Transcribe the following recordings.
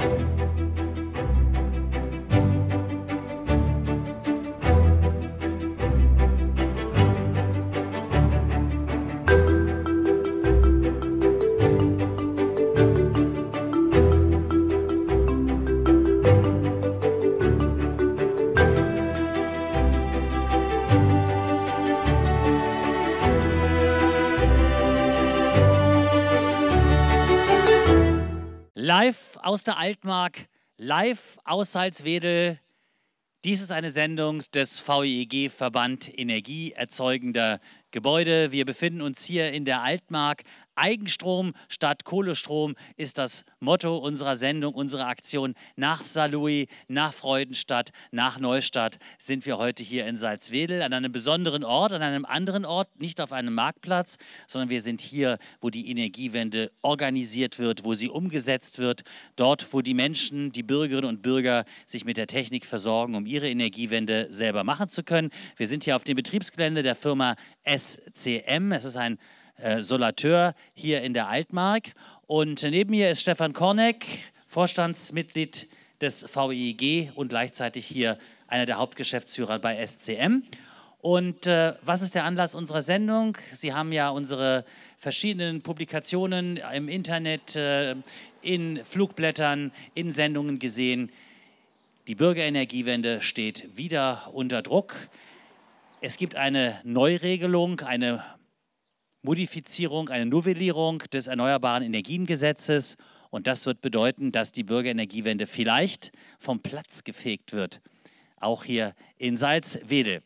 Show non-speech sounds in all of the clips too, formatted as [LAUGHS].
Thank you. aus der Altmark, live aus Salzwedel. Dies ist eine Sendung des VEG Verband Energieerzeugender Gebäude. Wir befinden uns hier in der Altmark Eigenstrom statt Kohlestrom ist das Motto unserer Sendung, unserer Aktion. Nach Saarlouis, nach Freudenstadt, nach Neustadt sind wir heute hier in Salzwedel an einem besonderen Ort, an einem anderen Ort, nicht auf einem Marktplatz, sondern wir sind hier, wo die Energiewende organisiert wird, wo sie umgesetzt wird, dort, wo die Menschen, die Bürgerinnen und Bürger sich mit der Technik versorgen, um ihre Energiewende selber machen zu können. Wir sind hier auf dem Betriebsgelände der Firma SCM. Es ist ein äh, Solateur hier in der Altmark. Und neben mir ist Stefan Korneck, Vorstandsmitglied des VIG und gleichzeitig hier einer der Hauptgeschäftsführer bei SCM. Und äh, was ist der Anlass unserer Sendung? Sie haben ja unsere verschiedenen Publikationen im Internet, äh, in Flugblättern, in Sendungen gesehen. Die Bürgerenergiewende steht wieder unter Druck. Es gibt eine Neuregelung, eine Modifizierung, eine Novellierung des Erneuerbaren Energiengesetzes. Und das wird bedeuten, dass die Bürgerenergiewende vielleicht vom Platz gefegt wird. Auch hier in Salzwedel.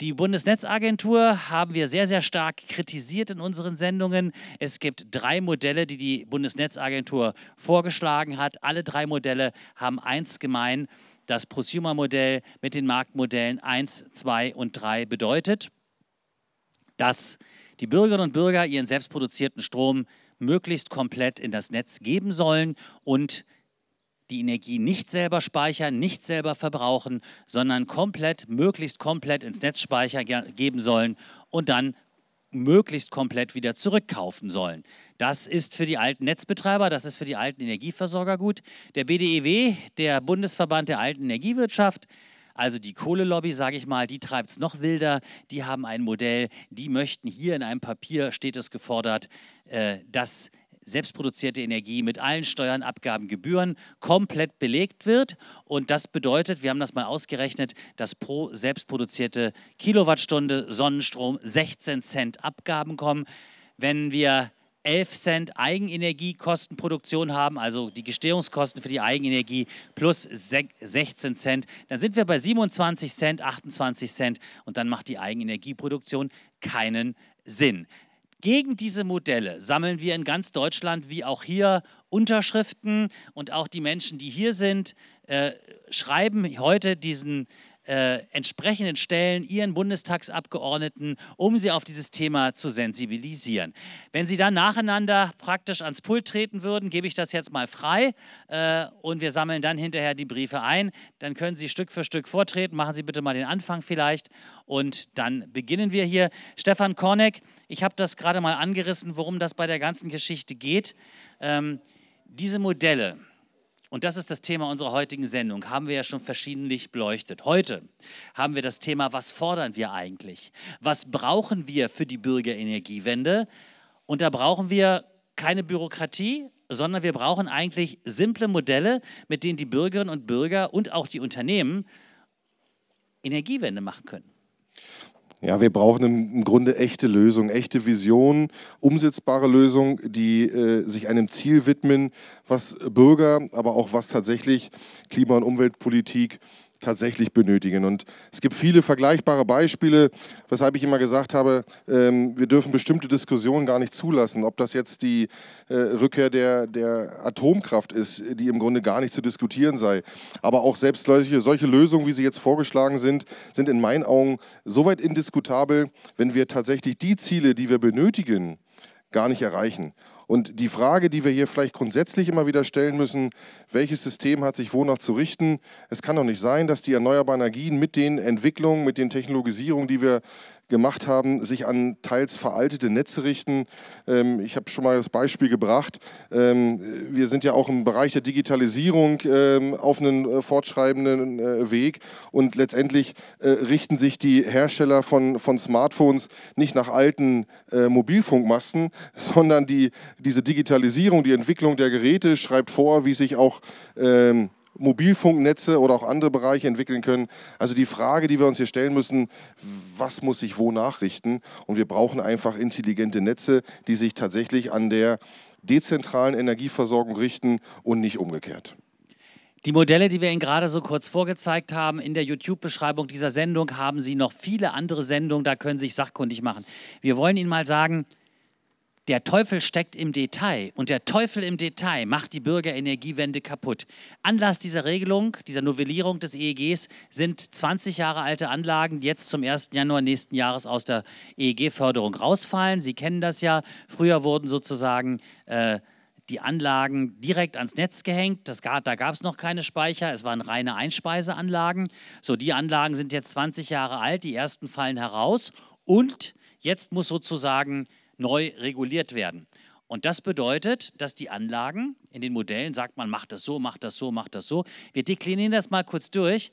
Die Bundesnetzagentur haben wir sehr, sehr stark kritisiert in unseren Sendungen. Es gibt drei Modelle, die die Bundesnetzagentur vorgeschlagen hat. Alle drei Modelle haben eins gemein, das Prosumer-Modell mit den Marktmodellen 1, 2 und 3 bedeutet, dass die Bürgerinnen und Bürger ihren selbstproduzierten Strom möglichst komplett in das Netz geben sollen und die Energie nicht selber speichern, nicht selber verbrauchen, sondern komplett, möglichst komplett ins Netz speichern geben sollen und dann möglichst komplett wieder zurückkaufen sollen. Das ist für die alten Netzbetreiber, das ist für die alten Energieversorger gut. Der BDEW, der Bundesverband der alten Energiewirtschaft, also die Kohlelobby, sage ich mal, die treibt es noch wilder. Die haben ein Modell, die möchten hier in einem Papier, steht es gefordert, äh, dass selbstproduzierte Energie mit allen Steuern, Abgaben, Gebühren komplett belegt wird. Und das bedeutet, wir haben das mal ausgerechnet, dass pro selbstproduzierte Kilowattstunde Sonnenstrom 16 Cent Abgaben kommen. Wenn wir 11 Cent Eigenenergiekostenproduktion haben, also die Gestehungskosten für die Eigenenergie plus 16 Cent, dann sind wir bei 27 Cent, 28 Cent und dann macht die Eigenenergieproduktion keinen Sinn. Gegen diese Modelle sammeln wir in ganz Deutschland wie auch hier Unterschriften und auch die Menschen, die hier sind, äh, schreiben heute diesen äh, entsprechenden Stellen ihren Bundestagsabgeordneten, um sie auf dieses Thema zu sensibilisieren. Wenn sie dann nacheinander praktisch ans Pult treten würden, gebe ich das jetzt mal frei äh, und wir sammeln dann hinterher die Briefe ein. Dann können Sie Stück für Stück vortreten. Machen Sie bitte mal den Anfang vielleicht und dann beginnen wir hier. Stefan Korneck, ich habe das gerade mal angerissen, worum das bei der ganzen Geschichte geht. Ähm, diese Modelle, und das ist das Thema unserer heutigen Sendung. Haben wir ja schon verschiedentlich beleuchtet. Heute haben wir das Thema, was fordern wir eigentlich? Was brauchen wir für die Bürgerenergiewende? Und da brauchen wir keine Bürokratie, sondern wir brauchen eigentlich simple Modelle, mit denen die Bürgerinnen und Bürger und auch die Unternehmen Energiewende machen können. Ja, wir brauchen im Grunde echte Lösungen, echte Visionen, umsetzbare Lösungen, die äh, sich einem Ziel widmen, was Bürger, aber auch was tatsächlich Klima- und Umweltpolitik tatsächlich benötigen. Und es gibt viele vergleichbare Beispiele, weshalb ich immer gesagt habe, ähm, wir dürfen bestimmte Diskussionen gar nicht zulassen. Ob das jetzt die äh, Rückkehr der, der Atomkraft ist, die im Grunde gar nicht zu diskutieren sei. Aber auch selbst solche, solche Lösungen, wie sie jetzt vorgeschlagen sind, sind in meinen Augen soweit indiskutabel, wenn wir tatsächlich die Ziele, die wir benötigen, gar nicht erreichen. Und die Frage, die wir hier vielleicht grundsätzlich immer wieder stellen müssen, welches System hat sich wonach zu richten? Es kann doch nicht sein, dass die erneuerbaren Energien mit den Entwicklungen, mit den Technologisierungen, die wir gemacht haben, sich an teils veraltete Netze richten. Ähm, ich habe schon mal das Beispiel gebracht. Ähm, wir sind ja auch im Bereich der Digitalisierung ähm, auf einen äh, fortschreibenden äh, Weg und letztendlich äh, richten sich die Hersteller von, von Smartphones nicht nach alten äh, Mobilfunkmasten, [LAUGHS] sondern die, diese Digitalisierung, die Entwicklung der Geräte schreibt vor, wie sich auch ähm, Mobilfunknetze oder auch andere Bereiche entwickeln können. Also die Frage, die wir uns hier stellen müssen, was muss ich wo nachrichten? Und wir brauchen einfach intelligente Netze, die sich tatsächlich an der dezentralen Energieversorgung richten und nicht umgekehrt. Die Modelle, die wir Ihnen gerade so kurz vorgezeigt haben, in der YouTube-Beschreibung dieser Sendung haben Sie noch viele andere Sendungen, da können Sie sich sachkundig machen. Wir wollen Ihnen mal sagen, der Teufel steckt im Detail und der Teufel im Detail macht die Bürgerenergiewende kaputt. Anlass dieser Regelung, dieser Novellierung des EEGs sind 20 Jahre alte Anlagen, die jetzt zum 1. Januar nächsten Jahres aus der EEG-Förderung rausfallen. Sie kennen das ja. Früher wurden sozusagen äh, die Anlagen direkt ans Netz gehängt. Das, da gab es noch keine Speicher, es waren reine Einspeiseanlagen. So, die Anlagen sind jetzt 20 Jahre alt, die ersten fallen heraus und jetzt muss sozusagen neu reguliert werden. Und das bedeutet, dass die Anlagen in den Modellen, sagt man, macht das so, macht das so, macht das so. Wir deklinieren das mal kurz durch,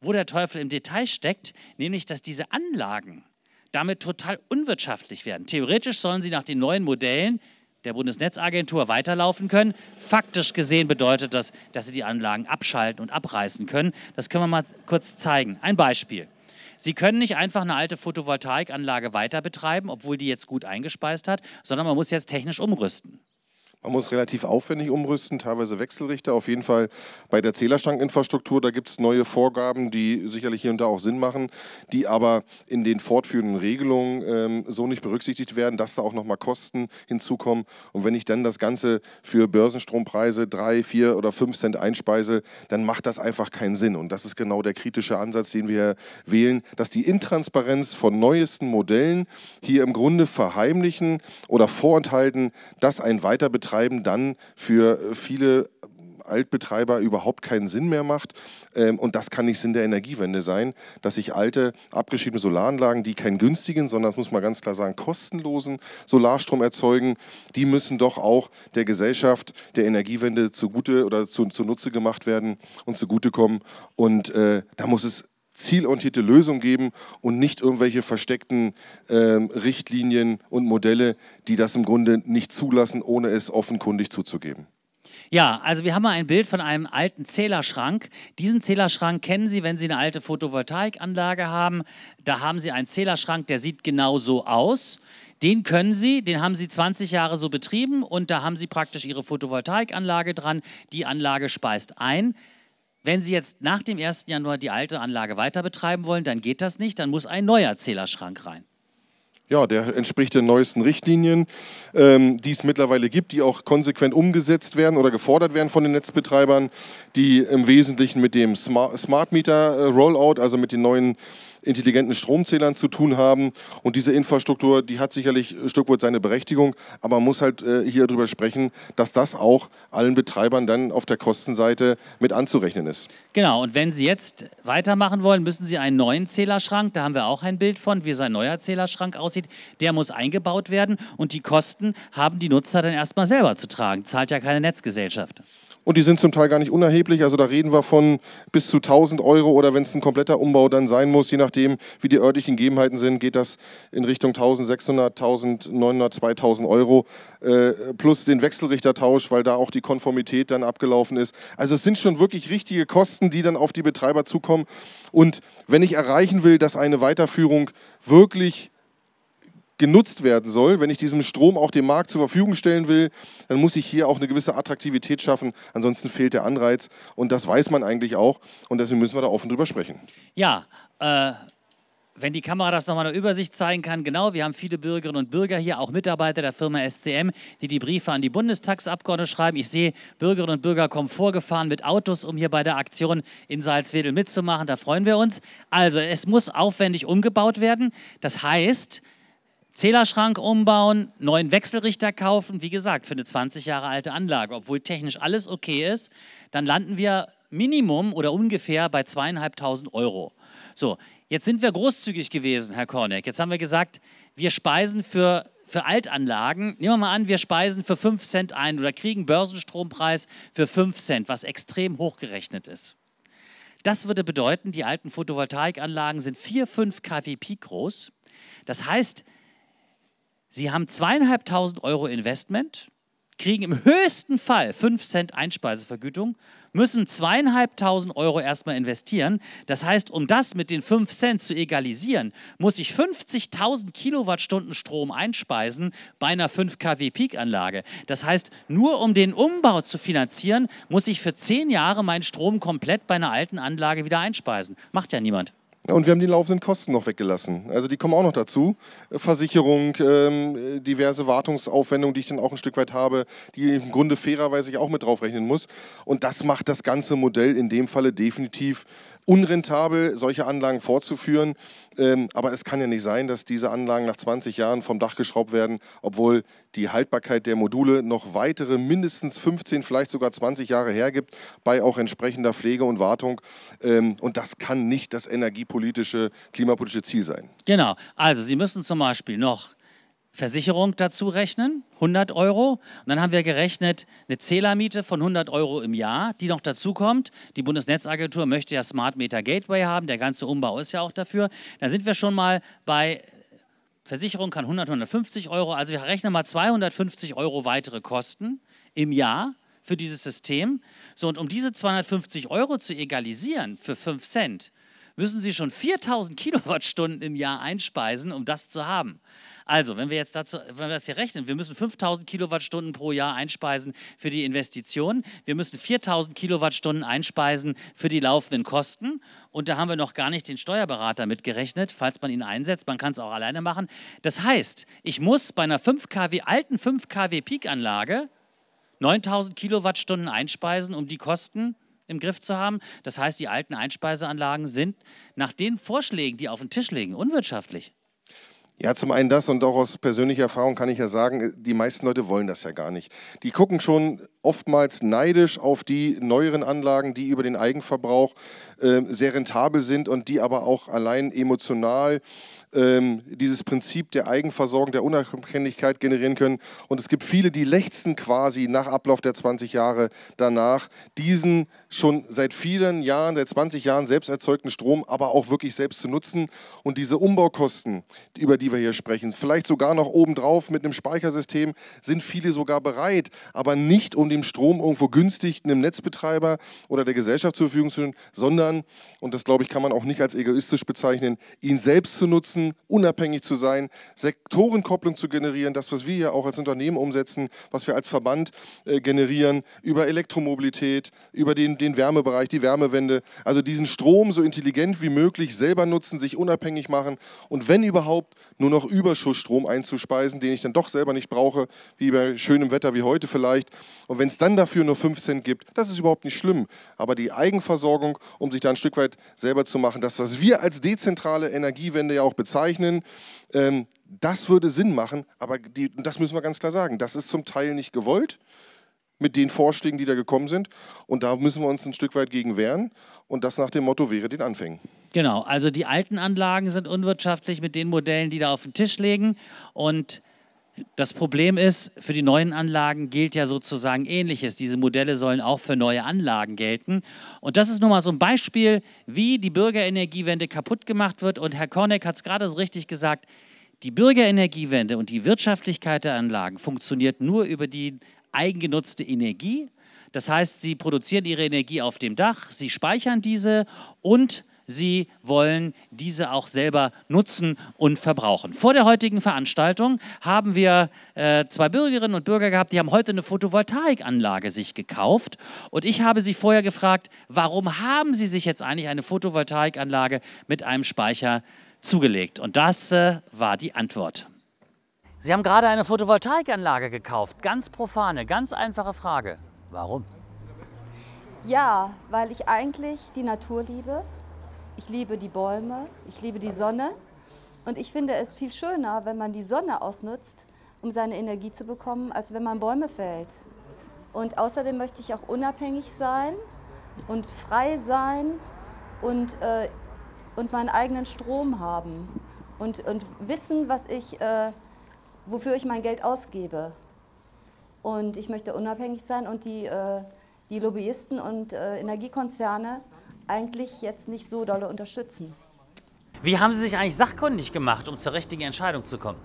wo der Teufel im Detail steckt, nämlich dass diese Anlagen damit total unwirtschaftlich werden. Theoretisch sollen sie nach den neuen Modellen der Bundesnetzagentur weiterlaufen können. Faktisch gesehen bedeutet das, dass sie die Anlagen abschalten und abreißen können. Das können wir mal kurz zeigen. Ein Beispiel. Sie können nicht einfach eine alte Photovoltaikanlage weiter betreiben, obwohl die jetzt gut eingespeist hat, sondern man muss jetzt technisch umrüsten. Man muss relativ aufwendig umrüsten, teilweise Wechselrichter. Auf jeden Fall bei der Zählerstankinfrastruktur, da gibt es neue Vorgaben, die sicherlich hier und da auch Sinn machen, die aber in den fortführenden Regelungen ähm, so nicht berücksichtigt werden, dass da auch nochmal Kosten hinzukommen. Und wenn ich dann das Ganze für Börsenstrompreise 3, 4 oder 5 Cent einspeise, dann macht das einfach keinen Sinn. Und das ist genau der kritische Ansatz, den wir wählen, dass die Intransparenz von neuesten Modellen hier im Grunde verheimlichen oder vorenthalten, dass ein Weiterbetrag Betreiben dann für viele Altbetreiber überhaupt keinen Sinn mehr macht. Ähm, und das kann nicht Sinn der Energiewende sein, dass sich alte, abgeschriebene Solaranlagen, die keinen günstigen, sondern das muss man ganz klar sagen, kostenlosen Solarstrom erzeugen, die müssen doch auch der Gesellschaft, der Energiewende zugute oder zunutze gemacht werden und zugutekommen. Und äh, da muss es zielorientierte Lösung geben und nicht irgendwelche versteckten äh, Richtlinien und Modelle, die das im Grunde nicht zulassen, ohne es offenkundig zuzugeben. Ja, also wir haben mal ein Bild von einem alten Zählerschrank. Diesen Zählerschrank kennen Sie, wenn Sie eine alte Photovoltaikanlage haben. Da haben Sie einen Zählerschrank, der sieht genau so aus. Den können Sie, den haben Sie 20 Jahre so betrieben und da haben Sie praktisch Ihre Photovoltaikanlage dran. Die Anlage speist ein. Wenn Sie jetzt nach dem 1. Januar die alte Anlage weiter betreiben wollen, dann geht das nicht, dann muss ein neuer Zählerschrank rein. Ja, der entspricht den neuesten Richtlinien, ähm, die es mittlerweile gibt, die auch konsequent umgesetzt werden oder gefordert werden von den Netzbetreibern, die im Wesentlichen mit dem Smart, Smart Meter äh, Rollout, also mit den neuen intelligenten Stromzählern zu tun haben. Und diese Infrastruktur, die hat sicherlich ein Stück weit seine Berechtigung, aber man muss halt äh, hier darüber sprechen, dass das auch allen Betreibern dann auf der Kostenseite mit anzurechnen ist. Genau, und wenn Sie jetzt weitermachen wollen, müssen Sie einen neuen Zählerschrank, da haben wir auch ein Bild von, wie sein neuer Zählerschrank aussieht, der muss eingebaut werden und die Kosten haben die Nutzer dann erstmal selber zu tragen, zahlt ja keine Netzgesellschaft. Und die sind zum Teil gar nicht unerheblich. Also da reden wir von bis zu 1000 Euro oder wenn es ein kompletter Umbau dann sein muss, je nachdem, wie die örtlichen Gegebenheiten sind, geht das in Richtung 1600, 1900, 2000 Euro äh, plus den Wechselrichtertausch, weil da auch die Konformität dann abgelaufen ist. Also es sind schon wirklich richtige Kosten, die dann auf die Betreiber zukommen. Und wenn ich erreichen will, dass eine Weiterführung wirklich genutzt werden soll, wenn ich diesem Strom auch dem Markt zur Verfügung stellen will, dann muss ich hier auch eine gewisse Attraktivität schaffen. Ansonsten fehlt der Anreiz und das weiß man eigentlich auch und deswegen müssen wir da offen drüber sprechen. Ja, äh, wenn die Kamera das nochmal in der Übersicht zeigen kann, genau, wir haben viele Bürgerinnen und Bürger hier, auch Mitarbeiter der Firma SCM, die die Briefe an die Bundestagsabgeordnete schreiben. Ich sehe, Bürgerinnen und Bürger kommen vorgefahren mit Autos, um hier bei der Aktion in Salzwedel mitzumachen. Da freuen wir uns. Also, es muss aufwendig umgebaut werden. Das heißt, Zählerschrank umbauen, neuen Wechselrichter kaufen, wie gesagt, für eine 20 Jahre alte Anlage, obwohl technisch alles okay ist, dann landen wir Minimum oder ungefähr bei zweieinhalbtausend Euro. So, jetzt sind wir großzügig gewesen, Herr Korneck. Jetzt haben wir gesagt, wir speisen für, für Altanlagen, nehmen wir mal an, wir speisen für 5 Cent ein oder kriegen Börsenstrompreis für 5 Cent, was extrem hochgerechnet ist. Das würde bedeuten, die alten Photovoltaikanlagen sind 4, 5 kW Peak groß. Das heißt, Sie haben zweieinhalbtausend Euro Investment, kriegen im höchsten Fall 5 Cent Einspeisevergütung, müssen zweieinhalbtausend Euro erstmal investieren. Das heißt, um das mit den 5 Cent zu egalisieren, muss ich 50.000 Kilowattstunden Strom einspeisen bei einer 5 kW Peak-Anlage. Das heißt, nur um den Umbau zu finanzieren, muss ich für 10 Jahre meinen Strom komplett bei einer alten Anlage wieder einspeisen. Macht ja niemand. Und wir haben die laufenden Kosten noch weggelassen. Also die kommen auch noch dazu. Versicherung, ähm, diverse Wartungsaufwendungen, die ich dann auch ein Stück weit habe, die im Grunde fairerweise ich auch mit draufrechnen muss. Und das macht das ganze Modell in dem Falle definitiv unrentabel, solche Anlagen vorzuführen. Ähm, aber es kann ja nicht sein, dass diese Anlagen nach 20 Jahren vom Dach geschraubt werden, obwohl die Haltbarkeit der Module noch weitere mindestens 15, vielleicht sogar 20 Jahre hergibt, bei auch entsprechender Pflege und Wartung. Ähm, und das kann nicht das energiepolitische, klimapolitische Ziel sein. Genau. Also Sie müssen zum Beispiel noch Versicherung dazu rechnen, 100 Euro. Und dann haben wir gerechnet, eine Zählermiete von 100 Euro im Jahr, die noch dazukommt. Die Bundesnetzagentur möchte ja Smart Meter Gateway haben, der ganze Umbau ist ja auch dafür. Dann sind wir schon mal bei, Versicherung kann 100, 150 Euro, also wir rechnen mal 250 Euro weitere Kosten im Jahr für dieses System. So, und um diese 250 Euro zu egalisieren für 5 Cent, müssen Sie schon 4000 Kilowattstunden im Jahr einspeisen, um das zu haben. Also, wenn wir jetzt dazu, wenn wir das hier rechnen, wir müssen 5000 Kilowattstunden pro Jahr einspeisen für die Investitionen. Wir müssen 4000 Kilowattstunden einspeisen für die laufenden Kosten. Und da haben wir noch gar nicht den Steuerberater mitgerechnet, falls man ihn einsetzt. Man kann es auch alleine machen. Das heißt, ich muss bei einer 5 kW, alten 5 kW Peak-Anlage 9000 Kilowattstunden einspeisen, um die Kosten im Griff zu haben. Das heißt, die alten Einspeiseanlagen sind nach den Vorschlägen, die auf den Tisch liegen, unwirtschaftlich. Ja, zum einen das und auch aus persönlicher Erfahrung kann ich ja sagen, äh, die meisten Leute wollen das ja gar nicht. Die gucken schon oftmals neidisch auf die neueren Anlagen, die über den Eigenverbrauch ähm, sehr rentabel sind und die aber auch allein emotional ähm, dieses Prinzip der Eigenversorgung, der Unabhängigkeit generieren können. Und es gibt viele, die lechzen quasi nach Ablauf der 20 Jahre danach, diesen schon seit vielen Jahren, seit 20 Jahren selbst erzeugten Strom aber auch wirklich selbst zu nutzen und diese Umbaukosten, über die wir hier sprechen, vielleicht sogar noch obendrauf mit einem Speichersystem, sind viele sogar bereit, aber nicht um dem Strom irgendwo günstig einem Netzbetreiber oder der Gesellschaft zur Verfügung zu stellen, sondern anderen, und das glaube ich, kann man auch nicht als egoistisch bezeichnen, ihn selbst zu nutzen, unabhängig zu sein, Sektorenkopplung zu generieren, das, was wir ja auch als Unternehmen umsetzen, was wir als Verband äh, generieren, über Elektromobilität, über den, den Wärmebereich, die Wärmewende. Also diesen Strom so intelligent wie möglich selber nutzen, sich unabhängig machen und wenn überhaupt nur noch Überschussstrom einzuspeisen, den ich dann doch selber nicht brauche, wie bei schönem Wetter wie heute vielleicht. Und wenn es dann dafür nur 5 Cent gibt, das ist überhaupt nicht schlimm. Aber die Eigenversorgung, um sich da ein Stück weit selber zu machen. Das, was wir als dezentrale Energiewende ja auch bezeichnen, ähm, das würde Sinn machen, aber die, das müssen wir ganz klar sagen, das ist zum Teil nicht gewollt mit den Vorschlägen, die da gekommen sind. Und da müssen wir uns ein Stück weit gegen wehren. Und das nach dem Motto wäre den Anfängen. Genau, also die alten Anlagen sind unwirtschaftlich mit den Modellen, die da auf den Tisch liegen. Und das Problem ist, für die neuen Anlagen gilt ja sozusagen Ähnliches. Diese Modelle sollen auch für neue Anlagen gelten. Und das ist nun mal so ein Beispiel, wie die Bürgerenergiewende kaputt gemacht wird. Und Herr Korneck hat es gerade so richtig gesagt, die Bürgerenergiewende und die Wirtschaftlichkeit der Anlagen funktioniert nur über die eigengenutzte Energie. Das heißt, sie produzieren ihre Energie auf dem Dach, sie speichern diese und sie wollen diese auch selber nutzen und verbrauchen. Vor der heutigen Veranstaltung haben wir äh, zwei Bürgerinnen und Bürger gehabt, die haben heute eine Photovoltaikanlage sich gekauft und ich habe sie vorher gefragt, warum haben sie sich jetzt eigentlich eine Photovoltaikanlage mit einem Speicher zugelegt? Und das äh, war die Antwort. Sie haben gerade eine Photovoltaikanlage gekauft. Ganz profane, ganz einfache Frage. Warum? Ja, weil ich eigentlich die Natur liebe ich liebe die Bäume, ich liebe die Sonne. Und ich finde es viel schöner, wenn man die Sonne ausnutzt, um seine Energie zu bekommen, als wenn man Bäume fällt. Und außerdem möchte ich auch unabhängig sein und frei sein und, äh, und meinen eigenen Strom haben und, und wissen, was ich, äh, wofür ich mein Geld ausgebe. Und ich möchte unabhängig sein und die, äh, die Lobbyisten und äh, Energiekonzerne eigentlich jetzt nicht so dolle unterstützen. Wie haben Sie sich eigentlich sachkundig gemacht, um zur richtigen Entscheidung zu kommen?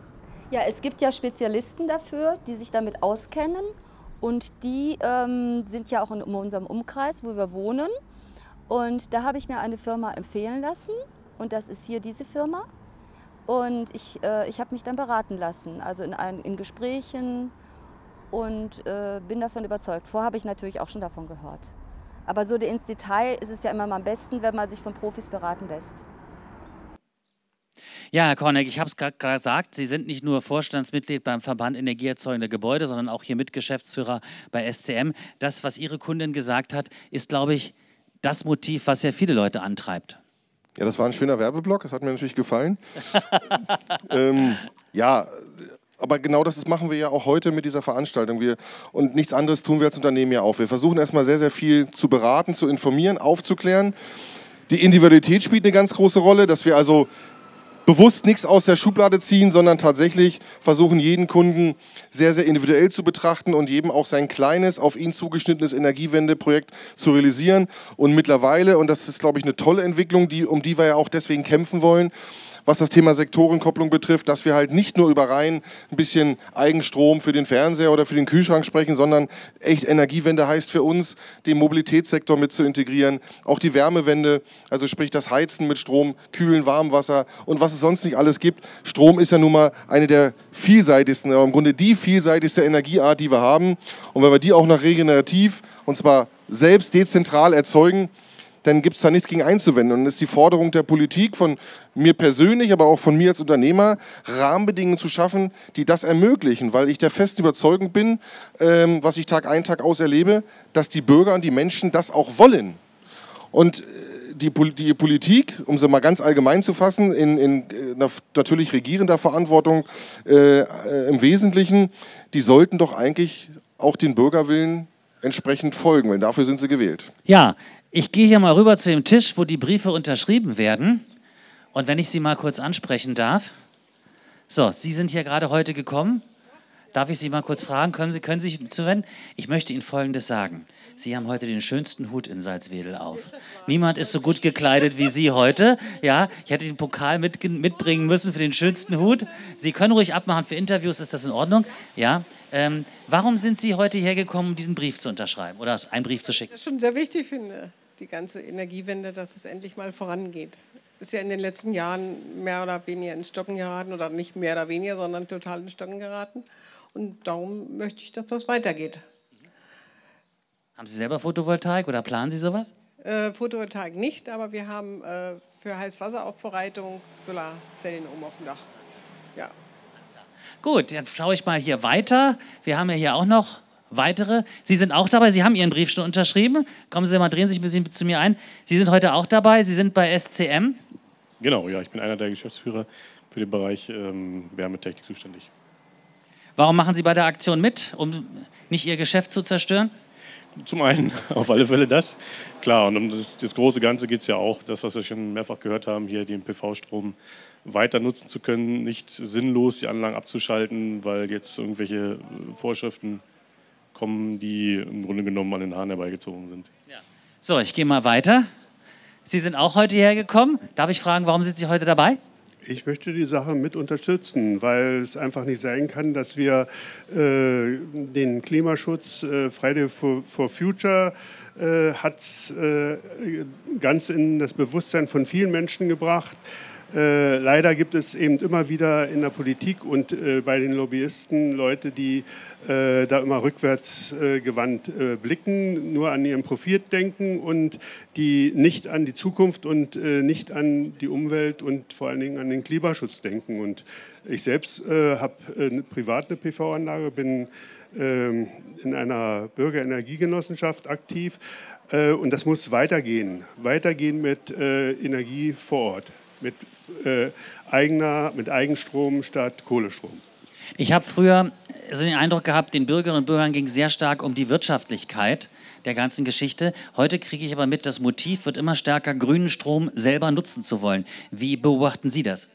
Ja, es gibt ja Spezialisten dafür, die sich damit auskennen. Und die ähm, sind ja auch in unserem Umkreis, wo wir wohnen. Und da habe ich mir eine Firma empfehlen lassen. Und das ist hier diese Firma. Und ich, äh, ich habe mich dann beraten lassen, also in, ein, in Gesprächen und äh, bin davon überzeugt. Vorher habe ich natürlich auch schon davon gehört. Aber so ins Detail ist es ja immer mal am besten, wenn man sich von Profis beraten lässt. Ja, Herr Korneck, ich habe es gerade gesagt, Sie sind nicht nur Vorstandsmitglied beim Verband Energieerzeugende Gebäude, sondern auch hier Mitgeschäftsführer bei SCM. Das, was Ihre Kundin gesagt hat, ist, glaube ich, das Motiv, was sehr viele Leute antreibt. Ja, das war ein schöner Werbeblock, das hat mir natürlich gefallen. [LAUGHS] ähm, ja, aber genau das machen wir ja auch heute mit dieser Veranstaltung. Wir, und nichts anderes tun wir als Unternehmen ja auch. Wir versuchen erstmal sehr, sehr viel zu beraten, zu informieren, aufzuklären. Die Individualität spielt eine ganz große Rolle, dass wir also bewusst nichts aus der Schublade ziehen, sondern tatsächlich versuchen, jeden Kunden sehr, sehr individuell zu betrachten und jedem auch sein kleines, auf ihn zugeschnittenes Energiewendeprojekt zu realisieren. Und mittlerweile, und das ist, glaube ich, eine tolle Entwicklung, die, um die wir ja auch deswegen kämpfen wollen, was das Thema Sektorenkopplung betrifft, dass wir halt nicht nur über rein ein bisschen Eigenstrom für den Fernseher oder für den Kühlschrank sprechen, sondern echt Energiewende heißt für uns, den Mobilitätssektor mit zu integrieren, auch die Wärmewende, also sprich das Heizen mit Strom, Kühlen, Warmwasser und was es sonst nicht alles gibt. Strom ist ja nun mal eine der vielseitigsten, aber im Grunde die vielseitigste Energieart, die wir haben. Und wenn wir die auch noch regenerativ und zwar selbst dezentral erzeugen, dann gibt es da nichts gegen einzuwenden. Und dann ist die Forderung der Politik, von mir persönlich, aber auch von mir als Unternehmer, Rahmenbedingungen zu schaffen, die das ermöglichen, weil ich der festen Überzeugung bin, ähm, was ich Tag ein, Tag aus erlebe, dass die Bürger und die Menschen das auch wollen. Und äh, die, die, Politik, um sie mal ganz allgemein zu fassen, in, in äh, natürlich regierender Verantwortung äh, äh, im Wesentlichen, die sollten doch eigentlich auch den Bürgerwillen entsprechend folgen, weil dafür sind sie gewählt. Ja, ich gehe hier mal rüber zu dem Tisch, wo die Briefe unterschrieben werden. Und wenn ich Sie mal kurz ansprechen darf. So, Sie sind hier gerade heute gekommen. Darf ich Sie mal kurz fragen? Können Sie, können Sie sich zuwenden? Ich möchte Ihnen Folgendes sagen. Sie haben heute den schönsten Hut in Salzwedel auf. Ist Niemand ist so gut gekleidet wie Sie heute. Ja, ich hätte den Pokal mit, mitbringen müssen für den schönsten Hut. Sie können ruhig abmachen. Für Interviews ist das in Ordnung. Ja. Ähm, warum sind Sie heute hergekommen, um diesen Brief zu unterschreiben oder einen Brief zu schicken? Das ist schon sehr wichtig, finde ich die ganze Energiewende, dass es endlich mal vorangeht. Ist ja in den letzten Jahren mehr oder weniger in Stocken geraten oder nicht mehr oder weniger, sondern total in Stocken geraten. Und darum möchte ich, dass das weitergeht. Haben Sie selber Photovoltaik oder planen Sie sowas? Äh, Photovoltaik nicht, aber wir haben äh, für Heißwasseraufbereitung Solarzellen oben auf dem Dach. Ja. Gut, dann schaue ich mal hier weiter. Wir haben ja hier auch noch Weitere, Sie sind auch dabei, Sie haben Ihren Brief schon unterschrieben. Kommen Sie mal, drehen Sie sich ein bisschen zu mir ein. Sie sind heute auch dabei, Sie sind bei SCM. Genau, ja, ich bin einer der Geschäftsführer für den Bereich ähm, Wärmetechnik zuständig. Warum machen Sie bei der Aktion mit, um nicht Ihr Geschäft zu zerstören? Zum einen [LAUGHS] auf alle Fälle das, klar. Und um das, das große Ganze geht es ja auch, das, was wir schon mehrfach gehört haben, hier den PV-Strom weiter nutzen zu können, nicht sinnlos die Anlagen abzuschalten, weil jetzt irgendwelche äh, Vorschriften kommen, die im Grunde genommen an den Haaren herbeigezogen sind. Ja. So, ich gehe mal weiter. Sie sind auch heute hierher gekommen. Darf ich fragen, warum sind Sie heute dabei? Ich möchte die Sache mit unterstützen, weil es einfach nicht sein kann, dass wir äh, den Klimaschutz äh, Friday for, for Future äh, hat äh, ganz in das Bewusstsein von vielen Menschen gebracht. Äh, leider gibt es eben immer wieder in der Politik und äh, bei den Lobbyisten Leute, die äh, da immer rückwärts äh, gewandt äh, blicken, nur an ihren Profit denken und die nicht an die Zukunft und äh, nicht an die Umwelt und vor allen Dingen an den Klimaschutz denken. Und ich selbst habe ne, privat eine PV-Anlage, bin ähm, in einer Bürgerenergiegenossenschaft aktiv und das muss weitergehen, weitergehen mit Energie vor Ort mit äh, eigener, mit Eigenstrom statt Kohlestrom. Ich habe früher so den Eindruck gehabt, den Bürgerinnen und Bürgern ging sehr stark um die Wirtschaftlichkeit der ganzen Geschichte. Heute kriege ich aber mit, das Motiv wird immer stärker, grünen Strom selber nutzen zu wollen. Wie beobachten Sie das?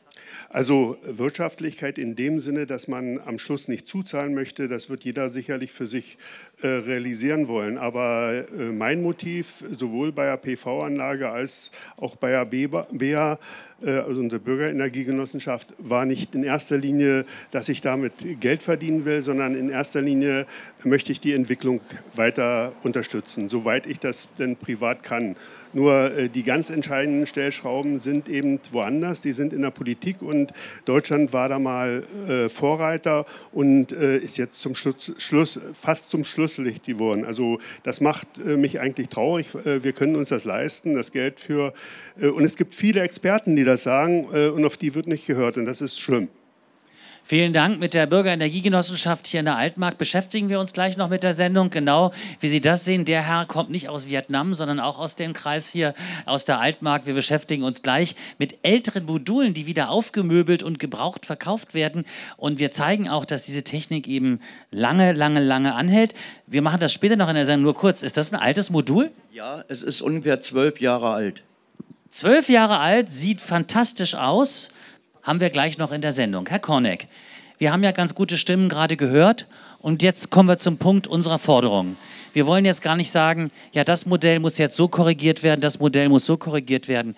Also Wirtschaftlichkeit in dem Sinne, dass man am Schluss nicht zuzahlen möchte, das wird jeder sicherlich für sich äh, realisieren wollen. Aber äh, mein Motiv, sowohl bei der PV-Anlage als auch bei der BEA, äh, also unsere Bürgerenergiegenossenschaft, war nicht in erster Linie, dass ich damit Geld verdienen will, sondern in erster Linie möchte ich die Entwicklung weiter unterstützen, soweit ich das denn privat kann. Nur äh, die ganz entscheidenden Stellschrauben sind eben woanders, die sind in der Politik und Deutschland war da mal äh, Vorreiter und ist jetzt zum Schluss, fast zum Schlusslicht geworden. Also das macht mich eigentlich traurig. wir können uns das leisten, das Geld für. und es gibt viele Experten, die das das sagen äh, und auf die wird nicht gehört und das ist schlimm. Vielen Dank. Mit der Bürgerenergiegenossenschaft hier in der Altmark beschäftigen wir uns gleich noch mit der Sendung. Genau, wie Sie das sehen, der Herr kommt nicht aus Vietnam, sondern auch aus dem Kreis hier aus der Altmark. Wir beschäftigen uns gleich mit älteren Modulen, die wieder aufgemöbelt und gebraucht verkauft werden. Und wir zeigen auch, dass diese Technik eben lange, lange, lange anhält. Wir machen das später noch in der Sendung. Nur kurz, ist das ein altes Modul? Ja, es ist ungefähr zwölf Jahre alt. Zwölf Jahre alt, sieht fantastisch aus, haben wir gleich noch in der Sendung. Herr Korneck, wir haben ja ganz gute Stimmen gerade gehört und jetzt kommen wir zum Punkt unserer Forderung. Wir wollen jetzt gar nicht sagen, ja, das Modell muss jetzt so korrigiert werden, das Modell muss so korrigiert werden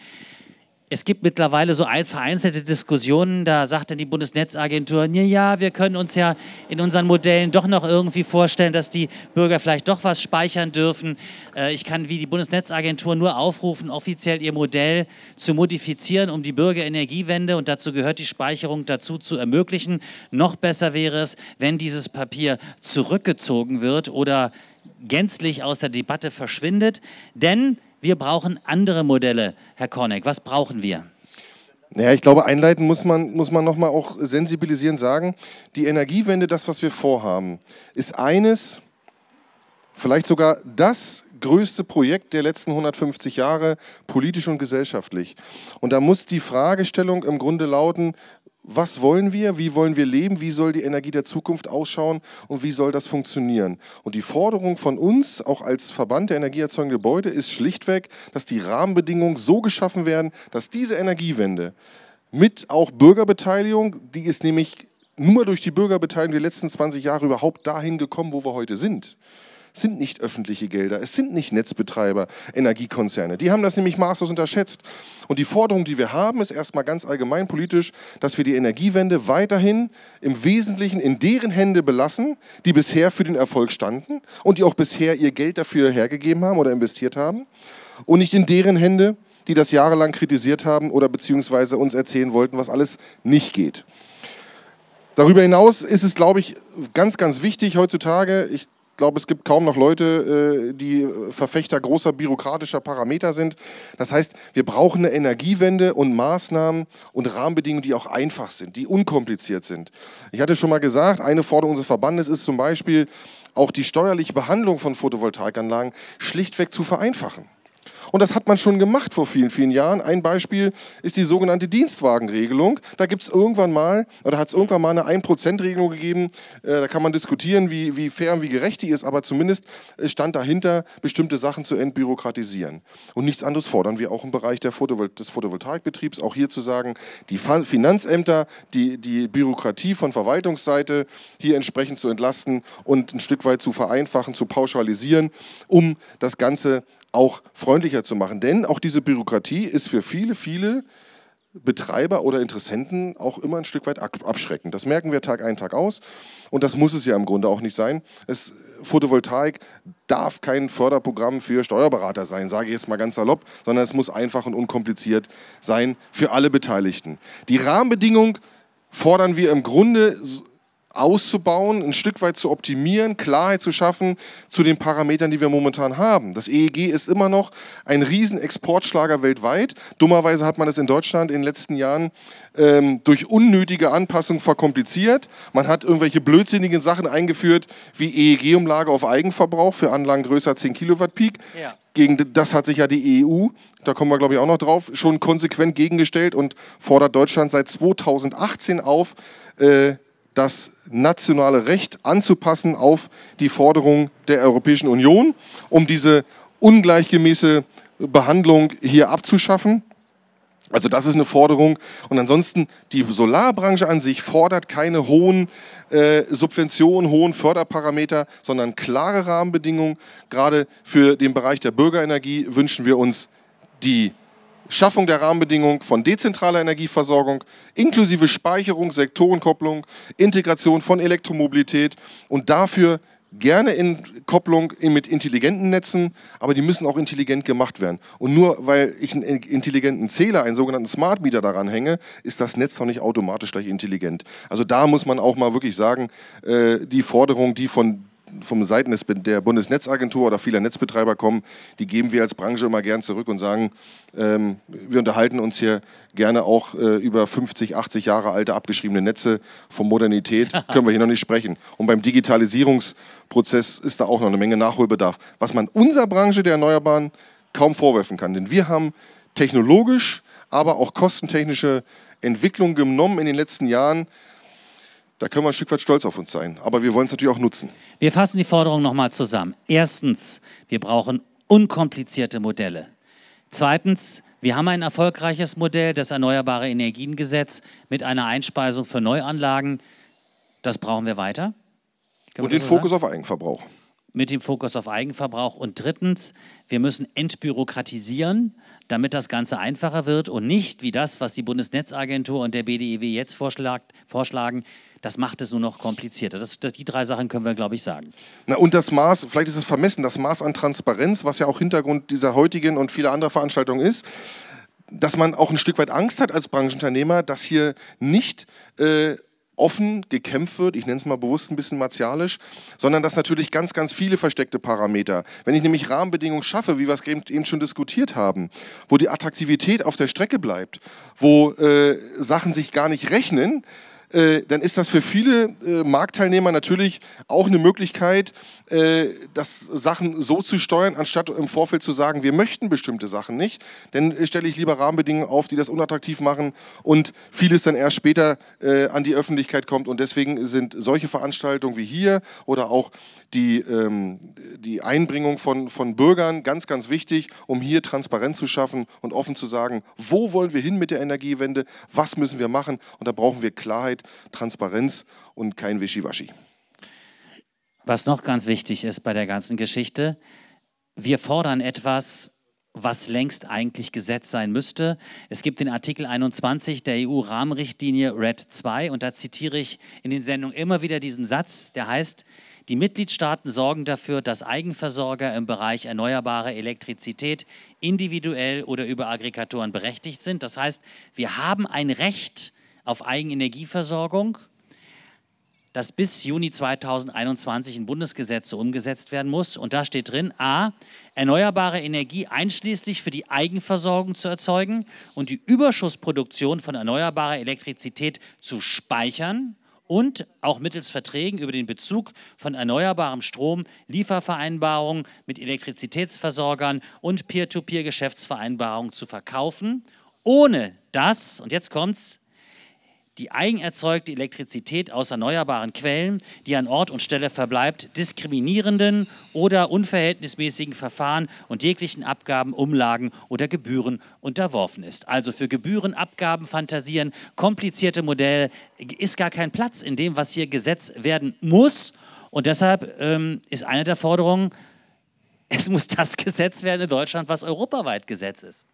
es gibt mittlerweile so vereinzelte Diskussionen, da sagt dann die Bundesnetzagentur, ja, wir können uns ja in unseren Modellen doch noch irgendwie vorstellen, dass die Bürger vielleicht doch was speichern dürfen. Äh, ich kann wie die Bundesnetzagentur nur aufrufen, offiziell ihr Modell zu modifizieren, um die Bürgerenergiewende, und dazu gehört die Speicherung dazu, zu ermöglichen. Noch besser wäre es, wenn dieses Papier zurückgezogen wird oder gänzlich aus der Debatte verschwindet, denn wir brauchen andere Modelle, Herr Korneck. Was brauchen wir? Naja, ich glaube, einleiten muss man, muss man nochmal auch sensibilisieren sagen, die Energiewende, das, was wir vorhaben, ist eines, vielleicht sogar das größte Projekt der letzten 150 Jahre, politisch und gesellschaftlich. Und da muss die Fragestellung im Grunde lauten, was wollen wir, wie wollen wir leben, wie soll die Energie der Zukunft ausschauen und wie soll das funktionieren. Und die Forderung von uns, auch als Verband der energieerzeugenden Gebäude, ist schlichtweg, dass die Rahmenbedingungen so geschaffen werden, dass diese Energiewende mit auch Bürgerbeteiligung, die ist nämlich nur durch die Bürgerbeteiligung der letzten 20 Jahre überhaupt dahin gekommen, wo wir heute sind sind nicht öffentliche Gelder, es sind nicht Netzbetreiber, Energiekonzerne. Die haben das nämlich maßlos unterschätzt. Und die Forderung, die wir haben, ist erstmal ganz allgemein politisch, dass wir die Energiewende weiterhin im Wesentlichen in deren Hände belassen, die bisher für den Erfolg standen und die auch bisher ihr Geld dafür hergegeben haben oder investiert haben und nicht in deren Hände, die das jahrelang kritisiert haben oder beziehungsweise uns erzählen wollten, was alles nicht geht. Darüber hinaus ist es, glaube ich, ganz, ganz wichtig heutzutage, ich glaube, es gibt kaum noch Leute, äh, die Verfechter großer bürokratischer Parameter sind. Das heißt, wir brauchen eine Energiewende und Maßnahmen und Rahmenbedingungen, die auch einfach sind, die unkompliziert sind. Ich hatte schon mal gesagt, eine Forderung unseres Verbandes ist zum Beispiel, auch die steuerliche Behandlung von Photovoltaikanlagen schlichtweg zu vereinfachen. Und das hat man schon gemacht vor vielen, vielen Jahren. Ein Beispiel ist die sogenannte Dienstwagenregelung. Da gibt es irgendwann mal, oder hat es irgendwann mal eine 1%-Regelung gegeben. Äh, da kann man diskutieren, wie, wie fair und wie gerecht die ist, aber zumindest stand dahinter, bestimmte Sachen zu entbürokratisieren. Und nichts anderes fordern wir auch im Bereich der Photovol des Photovoltaikbetriebs, auch hier zu sagen, die Finanzämter, die, die Bürokratie von Verwaltungsseite hier entsprechend zu entlasten und ein Stück weit zu vereinfachen, zu pauschalisieren, um das Ganze auch freundlicher zu machen. Denn auch diese Bürokratie ist für viele, viele Betreiber oder Interessenten auch immer ein Stück weit abschreckend. Das merken wir Tag ein, Tag aus. Und das muss es ja im Grunde auch nicht sein. Es, Photovoltaik darf kein Förderprogramm für Steuerberater sein, sage ich jetzt mal ganz salopp, sondern es muss einfach und unkompliziert sein für alle Beteiligten. Die Rahmenbedingungen fordern wir im Grunde auszubauen, ein Stück weit zu optimieren, Klarheit zu schaffen zu den Parametern, die wir momentan haben. Das EEG ist immer noch ein Riesenexportschlager weltweit. Dummerweise hat man es in Deutschland in den letzten Jahren ähm, durch unnötige Anpassungen verkompliziert. Man hat irgendwelche blödsinnigen Sachen eingeführt, wie EEG-Umlage auf Eigenverbrauch für Anlagen größer 10 Kilowatt Peak. Ja gegen das hat sich ja die EU, e da kommen wir glaube ich auch noch drauf, schon konsequent gegengestellt und fordert Deutschland seit 2018 auf, äh, das nationale Recht anzupassen auf die Forderungen der Europäischen Union, um diese ungleichgemäße Behandlung hier abzuschaffen. Also das ist eine Forderung. Und ansonsten, die Solarbranche an sich fordert keine hohen äh, Subventionen, hohen Förderparameter, sondern klare Rahmenbedingungen. Gerade für den Bereich der Bürgerenergie wünschen wir uns die Schaffung der Rahmenbedingungen von dezentraler Energieversorgung inklusive Speicherung, Sektorenkopplung, Integration von Elektromobilität und dafür gerne in Kopplung mit intelligenten Netzen, aber die müssen auch intelligent gemacht werden. Und nur weil ich einen intelligenten Zähler, einen sogenannten Smart Meter daran hänge, ist das Netz noch nicht automatisch gleich intelligent. Also da muss man auch mal wirklich sagen, äh, die Forderung, die von vom Seiten der Bundesnetzagentur oder vieler Netzbetreiber kommen, die geben wir als Branche immer gern zurück und sagen, ähm, wir unterhalten uns hier gerne auch äh, über 50, 80 Jahre alte abgeschriebene Netze. Von Modernität [LAUGHS] können wir hier noch nicht sprechen. Und beim Digitalisierungsprozess ist da auch noch eine Menge Nachholbedarf, was man unserer Branche der Erneuerbaren kaum vorwerfen kann. Denn wir haben technologisch, aber auch kostentechnische Entwicklungen genommen in den letzten Jahren, da können wir ein Stück weit stolz auf uns sein, aber wir wollen es natürlich auch nutzen. Wir fassen die Forderung nochmal zusammen. Erstens, wir brauchen unkomplizierte Modelle. Zweitens, wir haben ein erfolgreiches Modell, das Erneuerbare Energiengesetz mit einer Einspeisung für Neuanlagen. Das brauchen wir weiter. Kann und den so Fokus sagen? auf Eigenverbrauch. Mit dem Fokus auf Eigenverbrauch. Und drittens, wir müssen entbürokratisieren damit das Ganze einfacher wird und nicht wie das, was die Bundesnetzagentur und der BDEW jetzt vorschlagen, das macht es nur noch komplizierter. Das, das, die drei Sachen können wir, glaube ich, sagen. Na und das Maß, vielleicht ist es vermessen, das Maß an Transparenz, was ja auch Hintergrund dieser heutigen und vieler anderer Veranstaltungen ist, dass man auch ein Stück weit Angst hat als Branchenunternehmer, dass hier nicht äh, offen gekämpft wird, ich nenne es mal bewusst ein bisschen martialisch, sondern dass natürlich ganz, ganz viele versteckte Parameter. Wenn ich nämlich Rahmenbedingungen schaffe, wie wir es eben schon diskutiert haben, wo die Attraktivität auf der Strecke bleibt, wo äh, Sachen sich gar nicht rechnen, äh, dann ist das für viele äh, Marktteilnehmer natürlich auch eine Möglichkeit, äh, das Sachen so zu steuern, anstatt im Vorfeld zu sagen, wir möchten bestimmte Sachen nicht. Dann äh, stelle ich lieber Rahmenbedingungen auf, die das unattraktiv machen und vieles dann erst später äh, an die Öffentlichkeit kommt. Und deswegen sind solche Veranstaltungen wie hier oder auch die, ähm, die Einbringung von, von Bürgern ganz, ganz wichtig, um hier Transparenz zu schaffen und offen zu sagen, wo wollen wir hin mit der Energiewende, was müssen wir machen. Und da brauchen wir Klarheit Transparenz und kein Wischiwaschi. Was noch ganz wichtig ist bei der ganzen Geschichte, wir fordern etwas, was längst eigentlich Gesetz sein müsste. Es gibt den Artikel 21 der EU-Rahmenrichtlinie RED II und da zitiere ich in den Sendungen immer wieder diesen Satz, der heißt, die Mitgliedstaaten sorgen dafür, dass Eigenversorger im Bereich erneuerbare Elektrizität individuell oder über Aggregatoren berechtigt sind. Das heißt, wir haben ein Recht, auf Eigenenergieversorgung, das bis Juni 2021 in Bundesgesetze umgesetzt werden muss. Und da steht drin, a, erneuerbare Energie einschließlich für die Eigenversorgung zu erzeugen und die Überschussproduktion von erneuerbarer Elektrizität zu speichern und auch mittels Verträgen über den Bezug von erneuerbarem Strom, Liefervereinbarungen mit Elektrizitätsversorgern und Peer-to-Peer-Geschäftsvereinbarungen zu verkaufen, ohne dass, und jetzt kommt's, die eigenerzeugte Elektrizität aus erneuerbaren Quellen, die an Ort und Stelle verbleibt, diskriminierenden oder unverhältnismäßigen Verfahren und jeglichen Abgaben, Umlagen oder Gebühren unterworfen ist. Also für Gebühren, Abgaben, Fantasien, komplizierte Modelle ist gar kein Platz in dem, was hier gesetzt werden muss. Und deshalb ähm, ist eine der Forderungen, [LAUGHS] es muss das [LAUGHS] Gesetz werden in Deutschland, was europaweit Gesetz ist.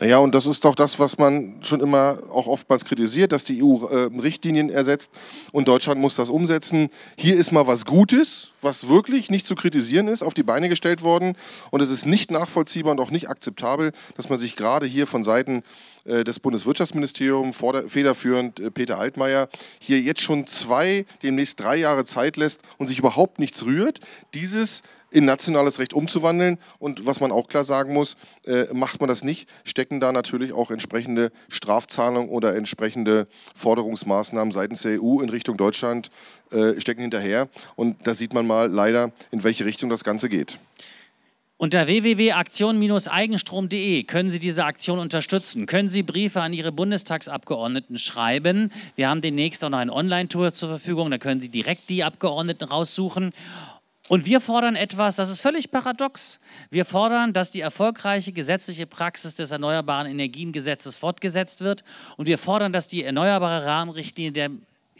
Naja, und das ist doch das, was man schon immer auch oftmals kritisiert, dass die EU äh, Richtlinien ersetzt und Deutschland muss das umsetzen. Hier ist mal was Gutes, was wirklich nicht zu kritisieren ist, auf die Beine gestellt worden. Und es ist nicht nachvollziehbar und auch nicht akzeptabel, dass man sich gerade hier von Seiten äh, des Bundeswirtschaftsministeriums, federführend äh, Peter Altmaier, hier jetzt schon zwei, demnächst drei Jahre Zeit lässt und sich überhaupt nichts rührt. Dieses in nationales Recht umzuwandeln. Und was man auch klar sagen muss, äh, macht man das nicht, stecken da natürlich auch entsprechende Strafzahlungen oder entsprechende Forderungsmaßnahmen seitens der EU in Richtung Deutschland äh, stecken hinterher. Und da sieht man mal leider, in welche Richtung das Ganze geht. Unter www.aktion-eigenstrom.de können Sie diese Aktion unterstützen. Können Sie Briefe an Ihre Bundestagsabgeordneten schreiben. Wir haben demnächst auch noch ein Online-Tour zur Verfügung. Da können Sie direkt die Abgeordneten raussuchen. Und wir fordern etwas, das ist völlig paradox. Wir fordern, dass die erfolgreiche gesetzliche Praxis des Erneuerbaren Energiengesetzes fortgesetzt wird. Und wir fordern, dass die erneuerbare Rahmenrichtlinie der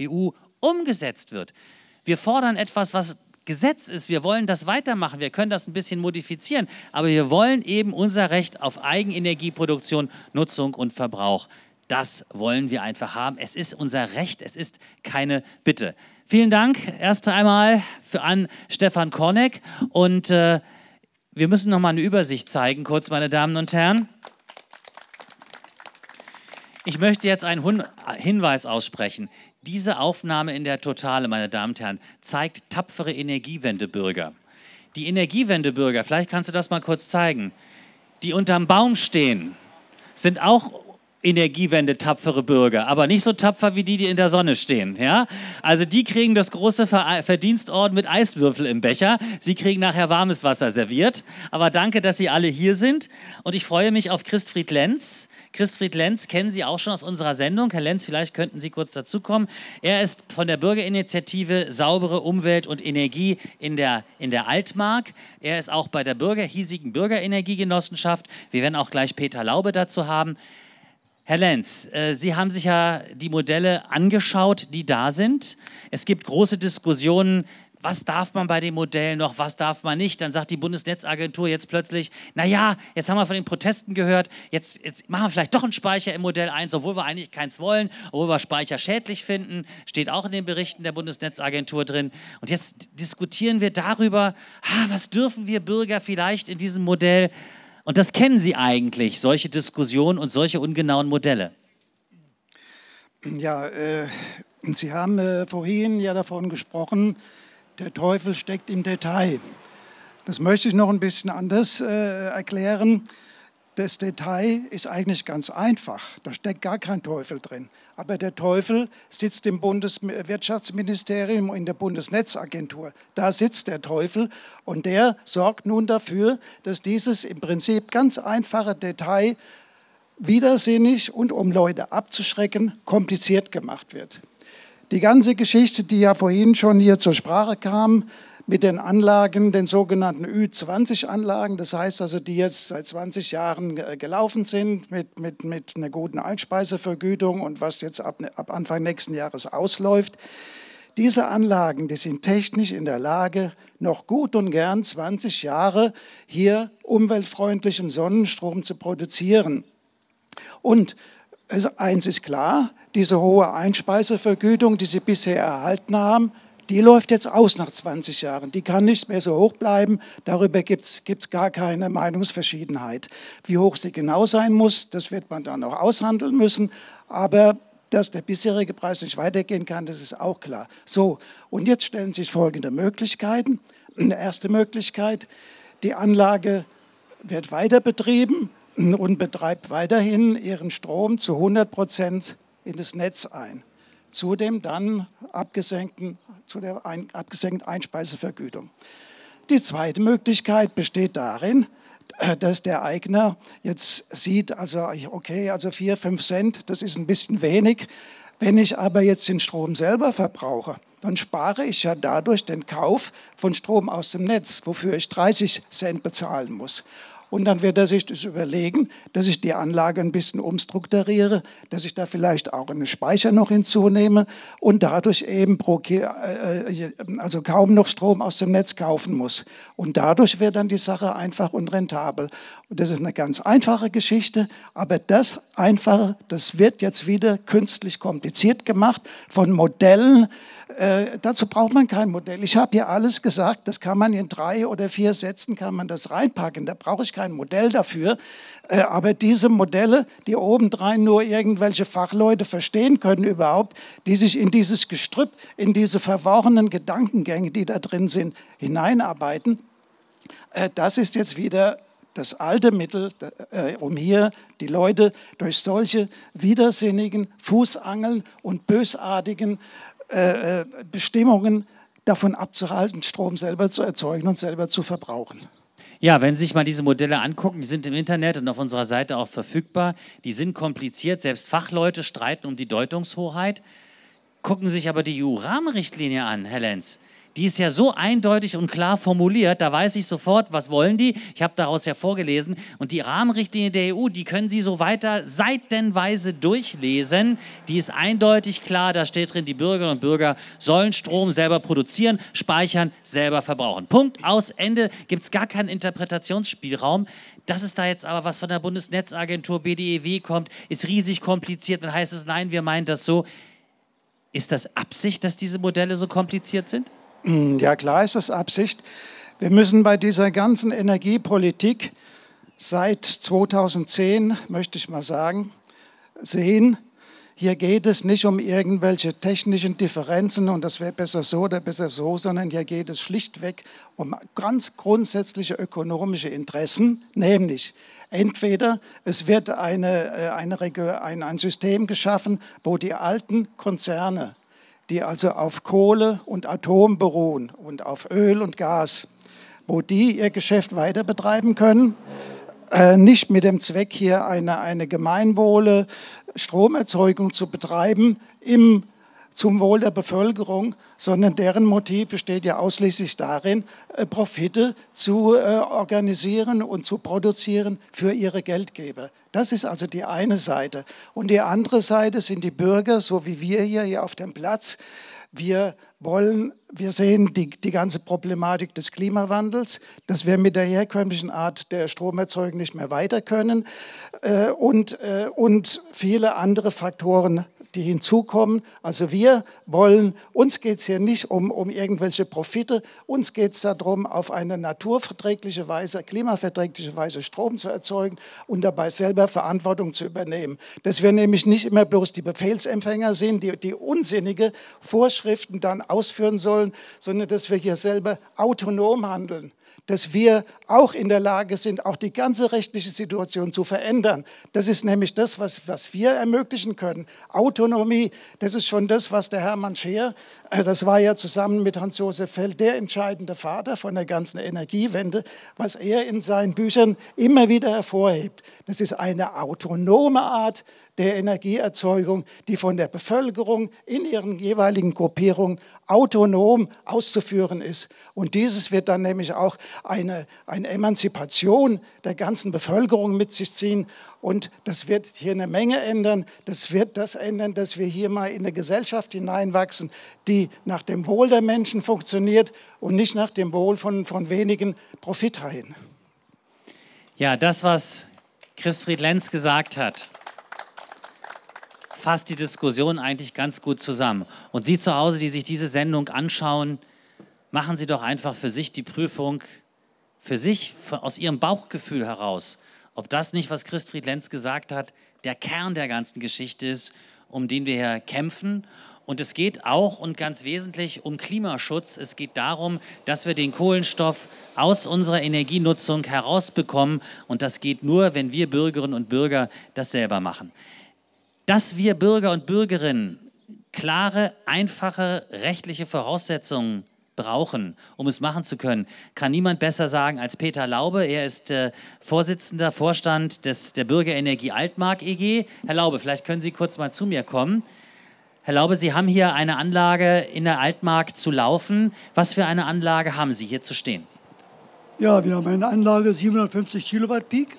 EU umgesetzt wird. Wir fordern etwas, was Gesetz ist. Wir wollen das weitermachen. Wir können das ein bisschen modifizieren. Aber wir wollen eben unser Recht auf Eigenenergieproduktion, Nutzung und Verbrauch. Das wollen wir einfach haben. Es ist unser Recht. Es ist keine Bitte. Vielen Dank erst einmal für, an Stefan Korneck und äh, wir müssen noch mal eine Übersicht zeigen, kurz, meine Damen und Herren. Ich möchte jetzt einen Hun Hinweis aussprechen. Diese Aufnahme in der Totale, meine Damen und Herren, zeigt tapfere Energiewendebürger. Die Energiewendebürger, vielleicht kannst du das mal kurz zeigen, die unterm Baum stehen, sind auch Energiewende tapfere Bürger, aber nicht so tapfer wie die, die in der Sonne stehen. Ja? Also die kriegen das große Verdienstorden mit Eiswürfel im Becher. Sie kriegen nachher warmes Wasser serviert. Aber danke, dass Sie alle hier sind und ich freue mich auf Christfried Lenz. Christfried Lenz kennen Sie auch schon aus unserer Sendung. Herr Lenz, vielleicht könnten Sie kurz dazukommen. Er ist von der Bürgerinitiative Saubere Umwelt und Energie in der, in der Altmark. Er ist auch bei der Bürger, hiesigen Bürgerenergiegenossenschaft. Wir werden auch gleich Peter Laube dazu haben. Herr Lenz, äh, Sie haben sich ja die Modelle angeschaut, die da sind. Es gibt große Diskussionen, was darf man bei den Modellen noch, was darf man nicht. Dann sagt die Bundesnetzagentur jetzt plötzlich, naja, jetzt haben wir von den Protesten gehört, jetzt, jetzt machen wir vielleicht doch einen Speicher im Modell 1, obwohl wir eigentlich keins wollen, obwohl wir Speicher schädlich finden, steht auch in den Berichten der Bundesnetzagentur drin. Und jetzt diskutieren wir darüber, ha, was dürfen wir Bürger vielleicht in diesem Modell und das kennen Sie eigentlich, solche Diskussionen und solche ungenauen Modelle. Ja, äh, Sie haben äh, vorhin ja davon gesprochen, der Teufel steckt im Detail. Das möchte ich noch ein bisschen anders äh, erklären. Das Detail ist eigentlich ganz einfach. Da steckt gar kein Teufel drin. Aber der Teufel sitzt im Bundeswirtschaftsministerium und in der Bundesnetzagentur. Da sitzt der Teufel und der sorgt nun dafür, dass dieses im Prinzip ganz einfache Detail widersinnig und um Leute abzuschrecken, kompliziert gemacht wird. Die ganze Geschichte, die ja vorhin schon hier zur Sprache kam, mit den Anlagen, den sogenannten Ü20-Anlagen, das heißt also, die jetzt seit 20 Jahren äh, gelaufen sind mit, mit, mit einer guten Einspeisevergütung und was jetzt ab, ne, ab Anfang nächsten Jahres ausläuft. Diese Anlagen, die sind technisch in der Lage, noch gut und gern 20 Jahre hier umweltfreundlichen Sonnenstrom zu produzieren. Und also eins ist klar, diese hohe Einspeisevergütung, die sie bisher erhalten haben, die läuft jetzt aus nach 20 Jahren. Die kann nicht mehr so hoch bleiben. Darüber gibt es gar keine Meinungsverschiedenheit. Wie hoch sie genau sein muss, das wird man dann auch aushandeln müssen. Aber dass der bisherige Preis nicht weitergehen kann, das ist auch klar. So, und jetzt stellen sich folgende Möglichkeiten. Eine erste Möglichkeit, die Anlage wird weiter betrieben und betreibt weiterhin ihren Strom zu 100 Prozent in das Netz ein zu, dem dann abgesenkten, zu der ein, abgesenkten Einspeisevergütung. Die zweite Möglichkeit besteht darin, äh, dass der Eigner jetzt sieht, also okay, also 4, 5 Cent, das ist ein bisschen wenig. Wenn ich aber jetzt den Strom selber verbrauche, dann spare ich ja dadurch den Kauf von Strom aus dem Netz, wofür ich 30 Cent bezahlen muss. Und dann wird er sich das überlegen, dass ich die Anlage ein bisschen umstrukturiere, dass ich da vielleicht auch einen Speicher noch hinzunehme und dadurch eben pro, äh, äh, äh, also kaum noch Strom aus dem Netz kaufen muss. Und dadurch wird dann die Sache einfach unrentabel. Und das ist eine ganz einfache Geschichte, aber das Einfache, das wird jetzt wieder künstlich kompliziert gemacht von Modellen, äh, dazu braucht man kein Modell. Ich habe hier alles gesagt, das kann man in drei oder vier Sätzen kann man das reinpacken. Da brauche ich kein Modell dafür. Äh, aber diese Modelle, die obendrein nur irgendwelche Fachleute verstehen können überhaupt, die sich in dieses Gestrüpp, in diese verworrenen Gedankengänge, die da drin sind, hineinarbeiten, äh, das ist jetzt wieder das alte Mittel, äh, um hier die Leute durch solche widersinnigen Fußangeln und bösartigen äh, äh, Bestimmungen davon abzuhalten, Strom selber zu erzeugen und selber zu verbrauchen. Ja, wenn Sie sich mal diese Modelle angucken, die sind im Internet und auf unserer Seite auch verfügbar. Die sind kompliziert, selbst Fachleute streiten um die Deutungshoheit. Gucken Sie sich aber die EU-Rahmenrichtlinie an, Herr Lenz die ist ja so eindeutig und klar formuliert, da weiß ich sofort, was wollen die. Ich habe daraus ja vorgelesen. Und die Rahmenrichtlinie der EU, die können Sie so weiter seitenweise durchlesen. Die ist eindeutig klar, da steht drin, die Bürgerinnen und Bürger sollen Strom selber produzieren, speichern, selber verbrauchen. Punkt, aus, Ende. Gibt es gar keinen Interpretationsspielraum. Dass es da jetzt aber was von der Bundesnetzagentur BDEW kommt, ist riesig kompliziert. Dann heißt es, nein, wir meinen das so. Ist das Absicht, dass diese Modelle so kompliziert sind? Hm, ja, klar ist es Absicht. Wir müssen bei dieser ganzen Energiepolitik seit 2010, möchte ich mal sagen, sehen, hier geht es nicht um irgendwelche technischen Differenzen und das wäre besser so oder besser so, sondern hier geht es schlichtweg um ganz grundsätzliche ökonomische Interessen, nämlich entweder es wird eine, äh, eine, ein System geschaffen, wo die alten Konzerne die also auf Kohle und Atom beruhen und auf Öl und Gas, wo die ihr Geschäft weiter betreiben können. Äh, nicht mit dem Zweck, hier eine, eine gemeinwohle Stromerzeugung zu betreiben im, zum Wohl der Bevölkerung, sondern deren Motiv besteht ja ausschließlich darin, äh, Profite zu äh, organisieren und zu produzieren für ihre Geldgeber. Das ist also die eine Seite. Und die andere Seite sind die Bürger, so wie wir hier, hier auf dem Platz. Wir wollen, wir sehen die, die ganze Problematik des Klimawandels, dass wir mit der herkömmlichen Art der Stromerzeugung nicht mehr weiter können äh, und, äh, und viele andere Faktoren die hinzukommen. Also wir wollen, uns geht es hier nicht um, um irgendwelche Profite, uns geht es darum, auf eine naturverträgliche Weise, klimaverträgliche Weise Strom zu erzeugen und dabei selber Verantwortung zu übernehmen. Dass wir nämlich nicht immer bloß die Befehlsempfänger sind, die, die unsinnige Vorschriften dann ausführen sollen, sondern dass wir hier selber autonom handeln dass wir auch in der Lage sind, auch die ganze rechtliche Situation zu verändern. Das ist nämlich das, was, was wir ermöglichen können. Autonomie, das ist schon das, was der Hermann Scheer, äh, das war ja zusammen mit Hans-Josef Feld der entscheidende Vater von der ganzen Energiewende, was er in seinen Büchern immer wieder hervorhebt. Das ist eine autonome Art der Energieerzeugung, die von der Bevölkerung in ihren jeweiligen Gruppierungen autonom auszuführen ist. Und dieses wird dann nämlich auch eine, eine Emanzipation der ganzen Bevölkerung mit sich ziehen. Und das wird hier eine Menge ändern. Das wird das ändern, dass wir hier mal in eine Gesellschaft hineinwachsen, die nach dem Wohl der Menschen funktioniert und nicht nach dem Wohl von, von wenigen Profitreihen. Ja, das, was Christfried Lenz gesagt hat fasst die Diskussion eigentlich ganz gut zusammen. Und Sie zu Hause, die sich diese Sendung anschauen, machen Sie doch einfach für sich die Prüfung, für sich, aus Ihrem Bauchgefühl heraus, ob das nicht, was Christfried Lenz gesagt hat, der Kern der ganzen Geschichte ist, um den wir hier kämpfen. Und es geht auch und ganz wesentlich um Klimaschutz. Es geht darum, dass wir den Kohlenstoff aus unserer Energienutzung herausbekommen. Und das geht nur, wenn wir Bürgerinnen und Bürger das selber machen dass wir Bürger und Bürgerinnen klare, einfache rechtliche Voraussetzungen brauchen, um es machen zu können, kann niemand besser sagen als Peter Laube. Er ist äh, Vorsitzender, Vorstand des, der Bürgerenergie Altmark EG. Herr Laube, vielleicht können Sie kurz mal zu mir kommen. Herr Laube, Sie haben hier eine Anlage in der Altmark zu laufen. Was für eine Anlage haben Sie hier zu stehen? Ja, wir haben eine Anlage 750 Kilowatt Peak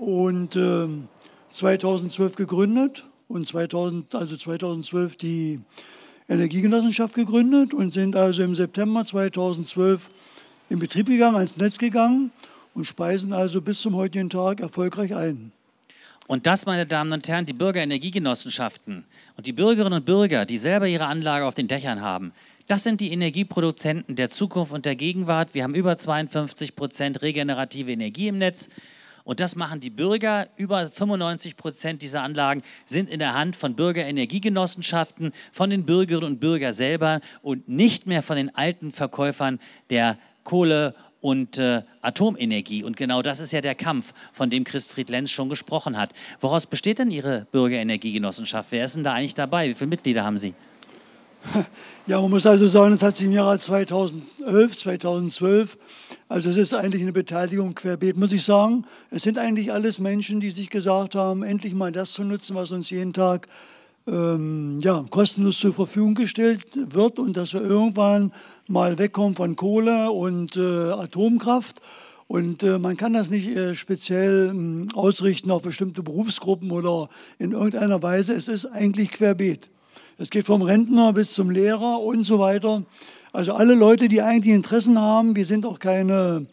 und ähm, 2012 gegründet und 2000, also 2012 die Energiegenossenschaft gegründet und sind also im September 2012 in Betrieb gegangen, ans Netz gegangen und speisen also bis zum heutigen Tag erfolgreich ein. Und das, meine Damen und Herren, die Bürgerenergiegenossenschaften und die Bürgerinnen und Bürger, die selber ihre Anlage auf den Dächern haben, das sind die Energieproduzenten der Zukunft und der Gegenwart. Wir haben über 52 Prozent regenerative Energie im Netz und das machen die Bürger. Über 95 Prozent dieser Anlagen sind in der Hand von Bürgerenergiegenossenschaften, von den Bürgerinnen und Bürgern selber und nicht mehr von den alten Verkäufern der Kohle und äh, Atomenergie. Und genau das ist ja der Kampf, von dem Christfried Lenz schon gesprochen hat. Woraus besteht denn Ihre Bürgerenergiegenossenschaft? Wer ist denn da eigentlich dabei? Wie viele Mitglieder haben Sie? Ja, man muss also sagen, das hat sich im Jahre 2011, 2012, also es ist eigentlich eine Beteiligung querbeet, muss ich sagen. Es sind eigentlich alles Menschen, die sich gesagt haben, endlich mal das zu nutzen, was uns jeden Tag ähm, ja, kostenlos zur Verfügung gestellt wird und dass wir irgendwann mal wegkommen von Kohle und äh, Atomkraft. Und äh, man kann das nicht äh, speziell mh, hm, ausrichten auf bestimmte Berufsgruppen oder in irgendeiner Weise. Es ist eigentlich querbeet. Es geht vom Rentner bis zum Lehrer und so weiter. Also alle Leute, die eigentlich Interessen haben. Wir sind auch keine,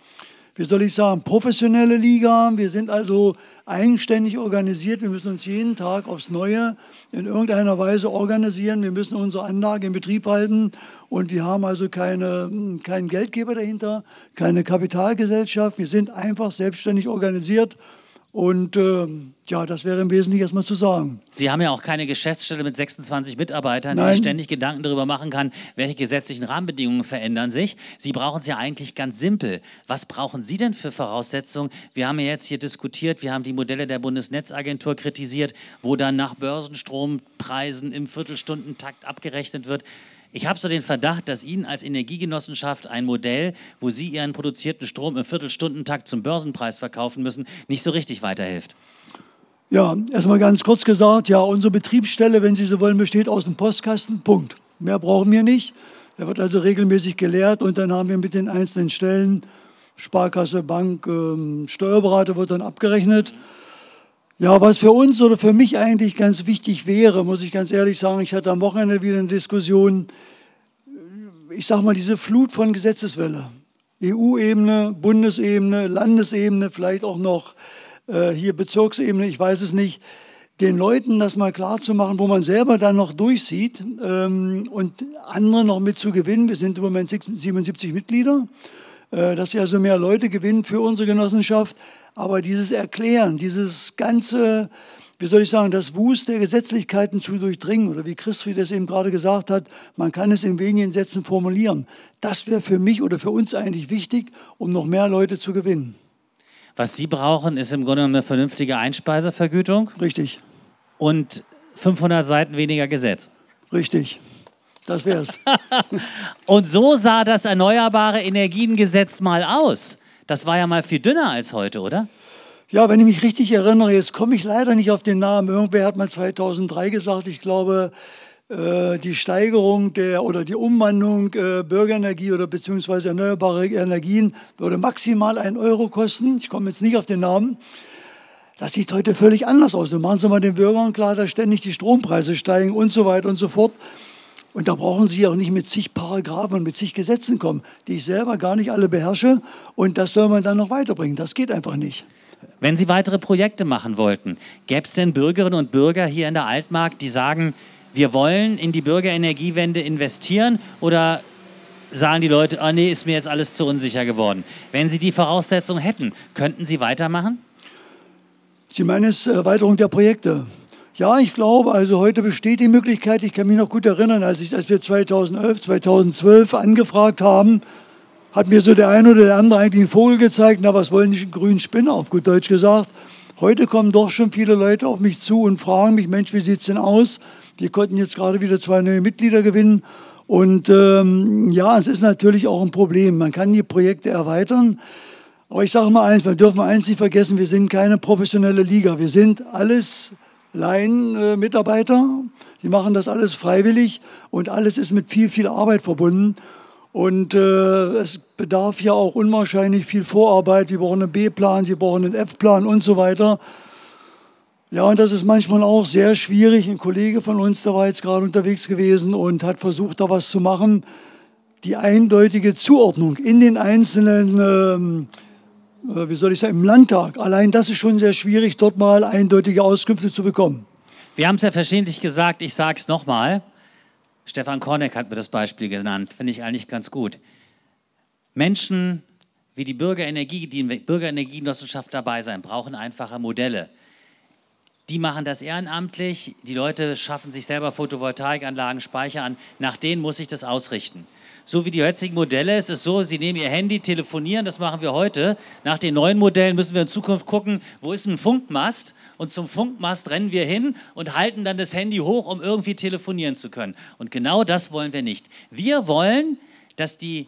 wie soll ich sagen, professionelle Liga. Wir sind also eigenständig organisiert. Wir müssen uns jeden Tag aufs Neue in irgendeiner Weise organisieren. Wir müssen unsere Anlage in Betrieb halten. Und wir haben also keine, keinen Geldgeber dahinter, keine Kapitalgesellschaft. Wir sind einfach selbstständig organisiert und äh, ja, das wäre im Wesentlichen erstmal zu sagen. Sie haben ja auch keine Geschäftsstelle mit 26 Mitarbeitern, Nein. die ständig Gedanken darüber machen kann, welche gesetzlichen Rahmenbedingungen verändern sich. Sie brauchen es ja eigentlich ganz simpel. Was brauchen Sie denn für Voraussetzungen? Wir haben ja jetzt hier diskutiert, wir haben die Modelle der Bundesnetzagentur kritisiert, wo dann nach Börsenstrompreisen im Viertelstundentakt abgerechnet wird. Ich habe so den Verdacht, dass Ihnen als Energiegenossenschaft ein Modell, wo Sie Ihren produzierten Strom im Viertelstundentakt zum Börsenpreis verkaufen müssen, nicht so richtig weiterhilft. Ja, erstmal ganz kurz gesagt, ja, unsere Betriebsstelle, wenn Sie so wollen, besteht aus dem Postkasten, Punkt. Mehr brauchen wir nicht. Er wird also regelmäßig gelehrt und dann haben wir mit den einzelnen Stellen, Sparkasse, Bank, ähm, Steuerberater wird dann abgerechnet. Mhm. Ja, was für uns oder für mich eigentlich ganz wichtig wäre, muss ich ganz ehrlich sagen, ich hatte am Wochenende wieder eine Diskussion, ich sage mal, diese Flut von Gesetzeswelle. EU-Ebene, Bundesebene, Landesebene, vielleicht auch noch äh, hier Bezirksebene, ich weiß es nicht. Den Leuten das mal klarzumachen, wo man selber dann noch durchsieht ähm, und andere noch mit zu gewinnen. Wir sind im Moment 77 Mitglieder, äh, dass wir also mehr Leute gewinnen für unsere Genossenschaft aber dieses Erklären, dieses ganze, wie soll ich sagen, das Wust der Gesetzlichkeiten zu durchdringen, oder wie Christfried es eben gerade gesagt hat, man kann es in wenigen Sätzen formulieren, das wäre für mich oder für uns eigentlich wichtig, um noch mehr Leute zu gewinnen. Was Sie brauchen, ist im Grunde genommen eine vernünftige Einspeisevergütung. Richtig. Und 500 Seiten weniger Gesetz. Richtig. Das wär's. [LAUGHS] und so sah das Erneuerbare Energiengesetz mal aus. Das war ja mal viel dünner als heute, oder? Ja, wenn ich mich richtig erinnere, jetzt komme ich leider nicht auf den Namen. Irgendwer hat mal 2003 gesagt, ich glaube, äh, die Steigerung der oder die Umwandlung äh, Bürgerenergie oder beziehungsweise erneuerbare Energien würde maximal einen Euro kosten. Ich komme jetzt nicht auf den Namen. Das sieht heute völlig anders aus. Dann machen Sie mal den Bürgern klar, dass ständig die Strompreise steigen und so weiter und so fort. Und da brauchen Sie auch nicht mit zig Paragraphen und mit zig Gesetzen kommen, die ich selber gar nicht alle beherrsche. Und das soll man dann noch weiterbringen. Das geht einfach nicht. Wenn Sie weitere Projekte machen wollten, gäbe es denn Bürgerinnen und Bürger hier in der Altmark, die sagen, wir wollen in die Bürgerenergiewende investieren oder sagen die Leute, oh nee, ist mir jetzt alles zu unsicher geworden. Wenn Sie die Voraussetzung hätten, könnten Sie weitermachen? Sie meinen es äh, Erweiterung der Projekte. Ja, ich glaube, also heute besteht die Möglichkeit, ich kann mich noch gut erinnern, als, ich, als wir 2011, 2012 angefragt haben, hat mir so der eine oder der andere eigentlich einen Vogel gezeigt, na, was wollen die grünen Spinner, auf gut Deutsch gesagt. Heute kommen doch schon viele Leute auf mich zu und fragen mich, Mensch, wie sieht es denn aus? Wir konnten jetzt gerade wieder zwei neue Mitglieder gewinnen. Und ähm, ja, es ist natürlich auch ein Problem. Man kann die Projekte erweitern. Aber ich sage mal eins, wir dürfen eins nicht vergessen, wir sind keine professionelle Liga. Wir sind alles Laienmitarbeiter. Die machen das alles freiwillig und alles ist mit viel, viel Arbeit verbunden. Und äh, es bedarf ja auch unwahrscheinlich viel Vorarbeit. Sie brauchen einen B-Plan, sie brauchen einen F-Plan und so weiter. Ja, und das ist manchmal auch sehr schwierig. Ein Kollege von uns, der war jetzt gerade unterwegs gewesen und hat versucht, da was zu machen. Die eindeutige Zuordnung in den einzelnen ähm, äh, wie soll ich sagen, im Landtag. Allein das ist schon sehr schwierig, dort mal eindeutige Auskünfte zu bekommen. Wir haben es ja verschiedentlich gesagt, ich sage es nochmal. Stefan Korneck hat mir das Beispiel genannt, finde ich eigentlich ganz gut. Menschen wie die Bürgerenergie, die in Bürgerenergiegenossenschaft dabei sein, brauchen einfache Modelle. Die machen das ehrenamtlich, die Leute schaffen sich selber Photovoltaikanlagen, Speicher an, nach denen muss ich das ausrichten so wie die jetzigen Modelle. Es ist so, sie nehmen ihr Handy, telefonieren, das machen wir heute. Nach den neuen Modellen müssen wir in Zukunft gucken, wo ist ein Funkmast? Und zum Funkmast rennen wir hin und halten dann das Handy hoch, um irgendwie telefonieren zu können. Und genau das wollen wir nicht. Wir wollen, dass die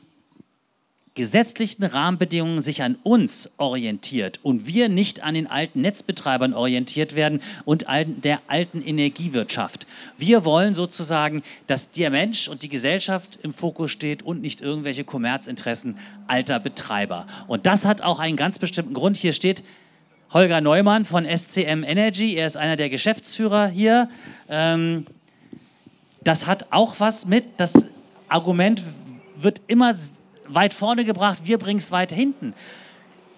gesetzlichen Rahmenbedingungen sich an uns orientiert und wir nicht an den alten Netzbetreibern orientiert werden und der alten Energiewirtschaft. Wir wollen sozusagen, dass der Mensch und die Gesellschaft im Fokus steht und nicht irgendwelche Kommerzinteressen alter Betreiber. Und das hat auch einen ganz bestimmten Grund. Hier steht, Holger Neumann von SCM Energy. Er ist einer der Geschäftsführer hier. Ähm, das hat auch was mit. Das Argument wird immer weit vorne gebracht, wir bringen es weit hinten.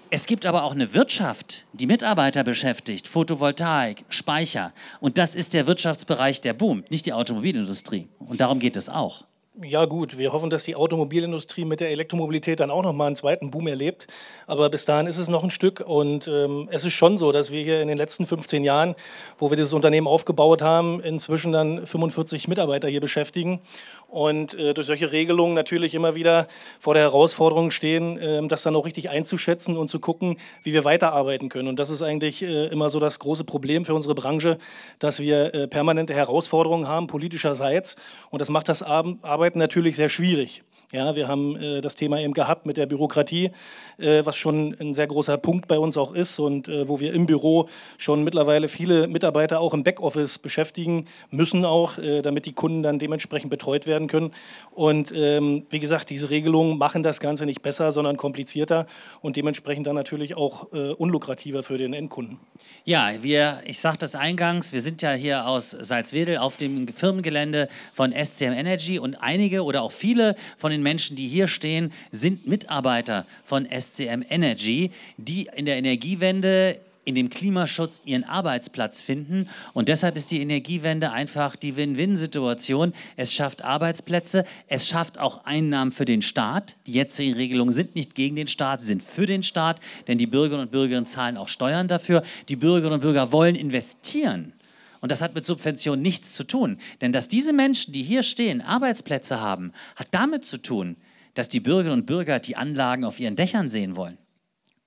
Es gibt aber auch eine Wirtschaft, die Mitarbeiter beschäftigt, Photovoltaik, Speicher. Und das ist der Wirtschaftsbereich, der boomt, nicht die Automobilindustrie. Und darum geht es auch. Ja gut, wir hoffen, dass die Automobilindustrie mit der Elektromobilität dann auch nochmal einen zweiten Boom erlebt. Aber bis dahin ist es noch ein Stück. Und ähm, es ist schon so, dass wir hier in den letzten 15 Jahren, wo wir dieses Unternehmen aufgebaut haben, inzwischen dann 45 Mitarbeiter hier beschäftigen und äh, durch solche Regelungen natürlich immer wieder vor der Herausforderung stehen, äh, das dann auch richtig einzuschätzen und zu gucken, wie wir weiterarbeiten können. Und das ist eigentlich äh, immer so das große Problem für unsere Branche, dass wir äh, permanente Herausforderungen haben, politischerseits. Und das macht das Arbeiten natürlich sehr schwierig. Ja, wir haben äh, das Thema eben gehabt mit der Bürokratie, äh, was schon ein sehr großer Punkt bei uns auch ist und äh, wo wir im Büro schon mittlerweile viele Mitarbeiter auch im Backoffice beschäftigen müssen, auch äh, damit die Kunden dann dementsprechend betreut werden können. Und ähm, wie gesagt, diese Regelungen machen das Ganze nicht besser, sondern komplizierter und dementsprechend dann natürlich auch äh, unlukrativer für den Endkunden. Ja, wir, ich sagte das eingangs, wir sind ja hier aus Salzwedel auf dem Firmengelände von SCM Energy und einige oder auch viele von den den Menschen, die hier stehen, sind Mitarbeiter von SCM Energy, die in der Energiewende in dem Klimaschutz ihren Arbeitsplatz finden. Und deshalb ist die Energiewende einfach die Win-Win-Situation. Es schafft Arbeitsplätze, es schafft auch Einnahmen für den Staat. Die jetzigen Regelungen sind nicht gegen den Staat, sie sind für den Staat, denn die Bürgerinnen und Bürger zahlen auch Steuern dafür. Die Bürgerinnen und Bürger wollen investieren. Und das hat mit Subventionen nichts zu tun. Denn dass diese Menschen, die hier stehen, Arbeitsplätze haben, hat damit zu tun, dass die Bürgerinnen und Bürger die Anlagen auf ihren Dächern sehen wollen.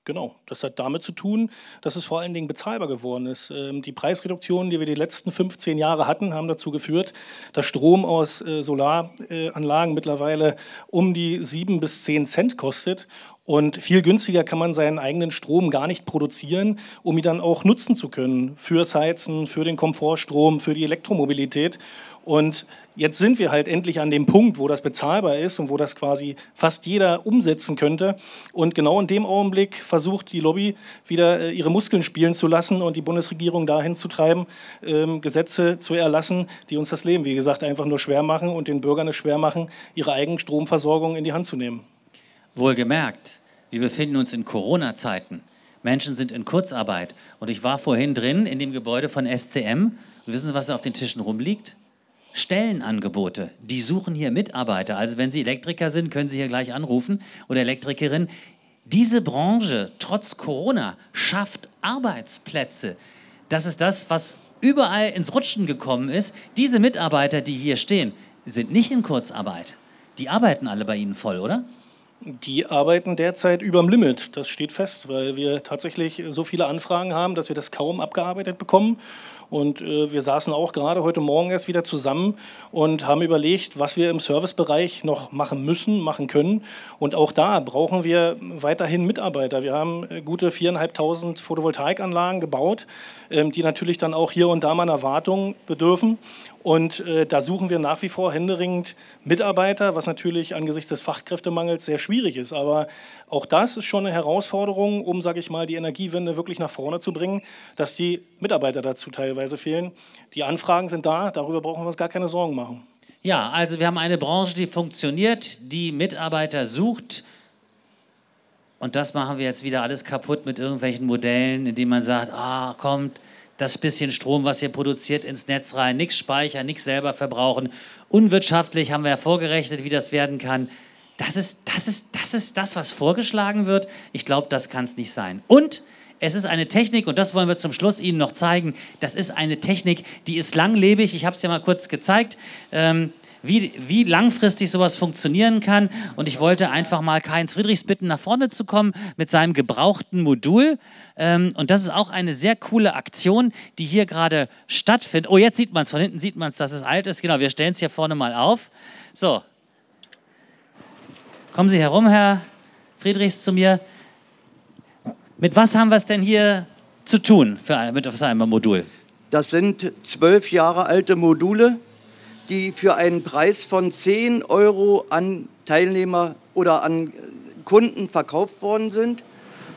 Genau, das hat damit zu tun, dass es vor allen Dingen bezahlbar geworden ist. Ähm, die Preisreduktionen, die wir die letzten 15 Jahre hatten, haben dazu geführt, dass Strom aus äh, Solaranlagen mittlerweile um die 7 bis 10 Cent kostet. Und viel günstiger kann man seinen eigenen Strom gar nicht produzieren, um ihn dann auch nutzen zu können fürs Heizen, für den Komfortstrom, für die Elektromobilität. Und jetzt sind wir halt endlich an dem Punkt, wo das bezahlbar ist und wo das quasi fast jeder umsetzen könnte. Und genau in dem Augenblick versucht die Lobby wieder äh, ihre Muskeln spielen zu lassen und die Bundesregierung dahin zu treiben, ähm, Gesetze zu erlassen, die uns das Leben, wie gesagt, einfach nur schwer machen und den Bürgern es schwer machen, ihre eigene Stromversorgung in die Hand zu nehmen. Wohlgemerkt, wir befinden uns in Corona-Zeiten. Menschen sind in Kurzarbeit. Und ich war vorhin drin in dem Gebäude von SCM. Wissen Sie, was da auf den Tischen rumliegt? Stellenangebote. Die suchen hier Mitarbeiter. Also wenn Sie Elektriker sind, können Sie hier gleich anrufen oder Elektrikerin. Diese Branche, trotz Corona, schafft Arbeitsplätze. Das ist das, was überall ins Rutschen gekommen ist. Diese Mitarbeiter, die hier stehen, sind nicht in Kurzarbeit. Die arbeiten alle bei Ihnen voll, oder? Die arbeiten derzeit überm Limit, das steht fest, weil wir tatsächlich so viele Anfragen haben, dass wir das kaum abgearbeitet bekommen. Und äh, wir saßen auch gerade heute Morgen erst wieder zusammen und haben überlegt, was wir im Servicebereich noch machen müssen, machen können. Und auch da brauchen wir weiterhin Mitarbeiter. Wir haben äh, gute viereinhalbtausend Photovoltaikanlagen gebaut, ähm, die natürlich dann auch hier und da mal einer Wartung bedürfen. Und äh, da suchen wir nach wie vor händeringend Mitarbeiter, was natürlich angesichts des Fachkräftemangels sehr schwierig ist. Aber auch das ist schon eine Herausforderung, um, sage ich mal, die Energiewende wirklich nach vorne zu bringen, dass die Mitarbeiter dazu teilweise fehlen. Die Anfragen sind da, darüber brauchen wir uns gar keine Sorgen machen. Ja, also wir haben eine Branche, die funktioniert, die Mitarbeiter sucht. Und das machen wir jetzt wieder alles kaputt mit irgendwelchen Modellen, indem man sagt, ah, kommt das bisschen Strom, was ihr produziert, ins Netz rein, nichts speichern, nichts selber verbrauchen. Unwirtschaftlich haben wir ja vorgerechnet, wie das werden kann das ist, das ist, das ist das, was vorgeschlagen wird. Ich glaube, das kann es nicht sein. Und es ist eine Technik, und das wollen wir zum Schluss Ihnen noch zeigen, das ist eine Technik, die ist langlebig. Ich habe es ja mal kurz gezeigt. Ähm, wie, wie langfristig sowas funktionieren kann. Und ich wollte einfach mal Karl-Heinz Friedrichs bitten, nach vorne zu kommen mit seinem gebrauchten Modul. Ähm, und das ist auch eine sehr coole Aktion, die hier gerade stattfindet. Oh, jetzt sieht man es, von hinten sieht man es, dass es alt ist. Genau, wir stellen es hier vorne mal auf. So, Kommen Sie herum, Herr Friedrichs, zu mir. Mit was haben wir es denn hier zu tun für, mit so einem Modul? Das sind zwölf Jahre alte Module, die für einen Preis von 10 Euro an Teilnehmer oder an Kunden verkauft worden sind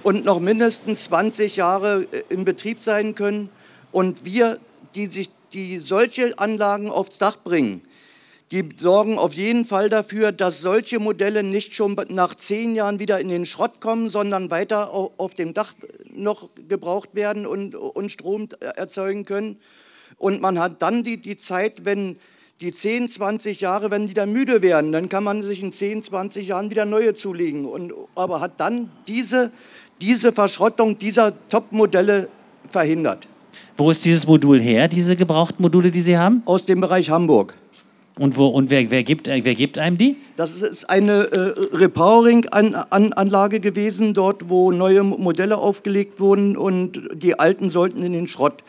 und noch mindestens 20 Jahre äh, in Betrieb sein können. Und wir, die, sich, die solche Anlagen aufs Dach bringen, die sorgen auf jeden Fall dafür, dass solche Modelle nicht schon nach zehn Jahren wieder in den Schrott kommen, sondern weiter auf dem Dach äh, noch gebraucht werden und, und Strom äh, erzeugen können. Und man hat dann die, die Zeit, wenn die 10, 20 Jahre, wenn die dann müde werden, dann kann man sich in 10, 20 Jahren wieder neue zulegen. Und, aber hat dann diese, diese Verschrottung dieser Top-Modelle verhindert. Wo ist dieses Modul her, diese gebrauchten Module, die Sie haben? Aus dem Bereich Hamburg. Und, wo, und wer, wer, gibt, äh, wer gibt einem die? Das ist eine äh, Repowering-Anlage -An gewesen, dort wo neue Modelle aufgelegt wurden und die alten sollten in den Schrott.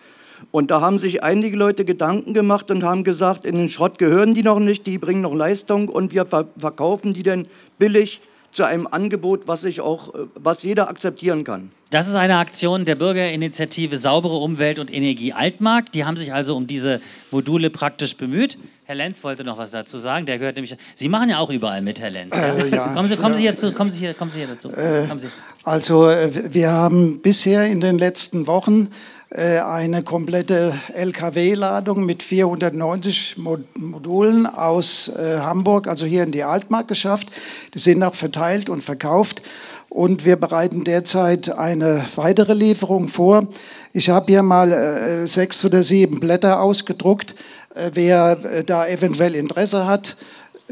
Und da haben sich einige Leute Gedanken gemacht und haben gesagt, in den Schrott gehören die noch nicht, die bringen noch Leistung und wir verkaufen die dann billig zu einem Angebot, was ich auch, äh, was jeder akzeptieren kann. Das ist eine Aktion der Bürgerinitiative Saubere Umwelt und Energie Altmark. Die haben sich also um diese Module praktisch bemüht. Herr Lenz wollte noch was dazu sagen. Der gehört nämlich. Sie machen ja auch überall mit, Herr Lenz. Äh, ja. kommen, Sie, kommen, Sie hier zu, kommen Sie hier, kommen Sie hier dazu. Äh, also, äh, wir haben bisher in den letzten Wochen äh, eine komplette LKW-Ladung mit 490 Modulen aus äh, Hamburg, also hier in die Altmark geschafft. Die sind auch verteilt und verkauft. Und wir bereiten derzeit eine weitere Lieferung vor. Ich habe hier mal äh, sechs oder sieben Blätter ausgedruckt. Wer da eventuell Interesse hat,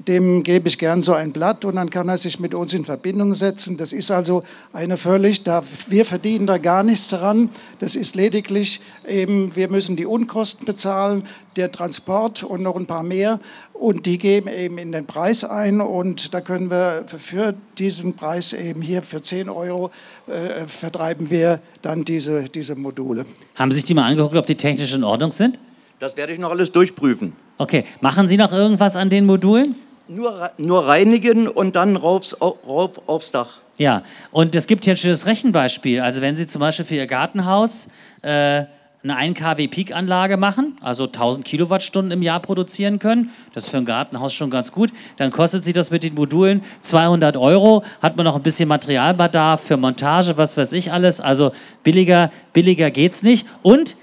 dem gebe ich gern so ein Blatt und dann kann er sich mit uns in Verbindung setzen. Das ist also eine völlig, da, wir verdienen da gar nichts daran. Das ist lediglich eben, wir müssen die Unkosten bezahlen, der Transport und noch ein paar mehr und die geben eben in den Preis ein und da können wir für diesen Preis eben hier für 10 Euro äh, vertreiben wir dann diese, diese Module. Haben Sie sich die mal angeguckt, ob die technisch in Ordnung sind? Das werde ich noch alles durchprüfen. Okay, machen Sie noch irgendwas an den Modulen? Nur, nur reinigen und dann rauf, rauf aufs Dach. Ja, und es gibt hier ein schönes Rechenbeispiel. Also wenn Sie zum Beispiel für Ihr Gartenhaus äh, eine 1 kW Peak-Anlage machen, also 1000 Kilowattstunden im Jahr produzieren können, das ist für ein Gartenhaus schon ganz gut, dann kostet Sie das mit den Modulen 200 Euro, hat man noch ein bisschen Materialbedarf für Montage, was weiß ich alles, also billiger, billiger geht's nicht. Und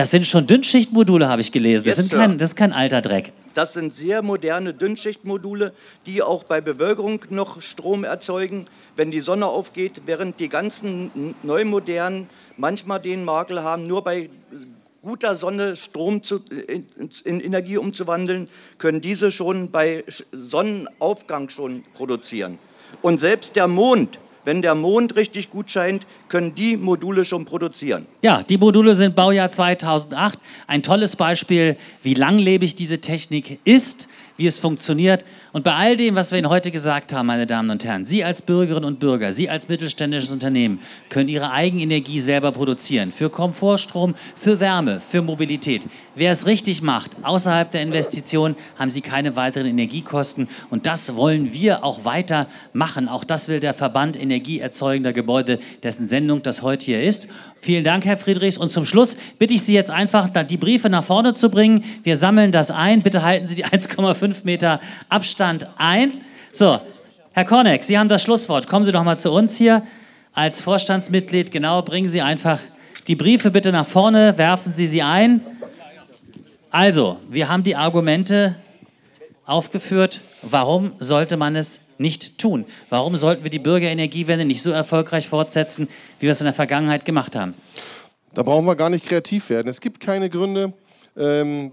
das sind schon Dünnschichtmodule, habe ich gelesen. Das, yes, sind kein, das ist kein alter Dreck. Das sind sehr moderne Dünnschichtmodule, die auch bei Bewölkerung noch Strom erzeugen, wenn die Sonne aufgeht, während die ganzen neumodernen manchmal den Makel haben, nur bei guter Sonne Strom zu, in, in, Energie umzuwandeln, können diese schon bei Sonnenaufgang schon produzieren. Und selbst der Mond wenn der Mond richtig gut scheint, können die Module schon produzieren. Ja, die Module sind Baujahr 2008. Ein tolles Beispiel, wie langlebig diese Technik ist, wie es funktioniert und bei all dem, was wir Ihnen heute gesagt haben, meine Damen und Herren, Sie als Bürgerinnen und Bürger, Sie als mittelständisches Unternehmen können Ihre Eigenenergie selber produzieren. Für Komfortstrom, für Wärme, für Mobilität. Wer es richtig macht, außerhalb der Investition, haben Sie keine weiteren Energiekosten. Und das wollen wir auch weiter machen. Auch das will der Verband Energieerzeugender Gebäude, dessen Sendung das heute hier ist. Vielen Dank, Herr Friedrichs. Und zum Schluss bitte ich Sie jetzt einfach, die Briefe nach vorne zu bringen. Wir sammeln das ein. Bitte halten Sie die 1,5 [LAUGHS] Meter Abstand. Abstand ein. So, Herr Korneck, Sie haben das Schlusswort. Kommen Sie doch mal zu uns hier als Vorstandsmitglied. Genau, bringen Sie einfach die Briefe bitte nach vorne, werfen Sie sie ein. Also, wir haben die Argumente aufgeführt, warum sollte man es nicht tun? Warum sollten wir die Bürgerenergiewende nicht so erfolgreich fortsetzen, wie wir es in der Vergangenheit gemacht haben? Da brauchen wir gar nicht kreativ werden. Es gibt keine Gründe. Ähm,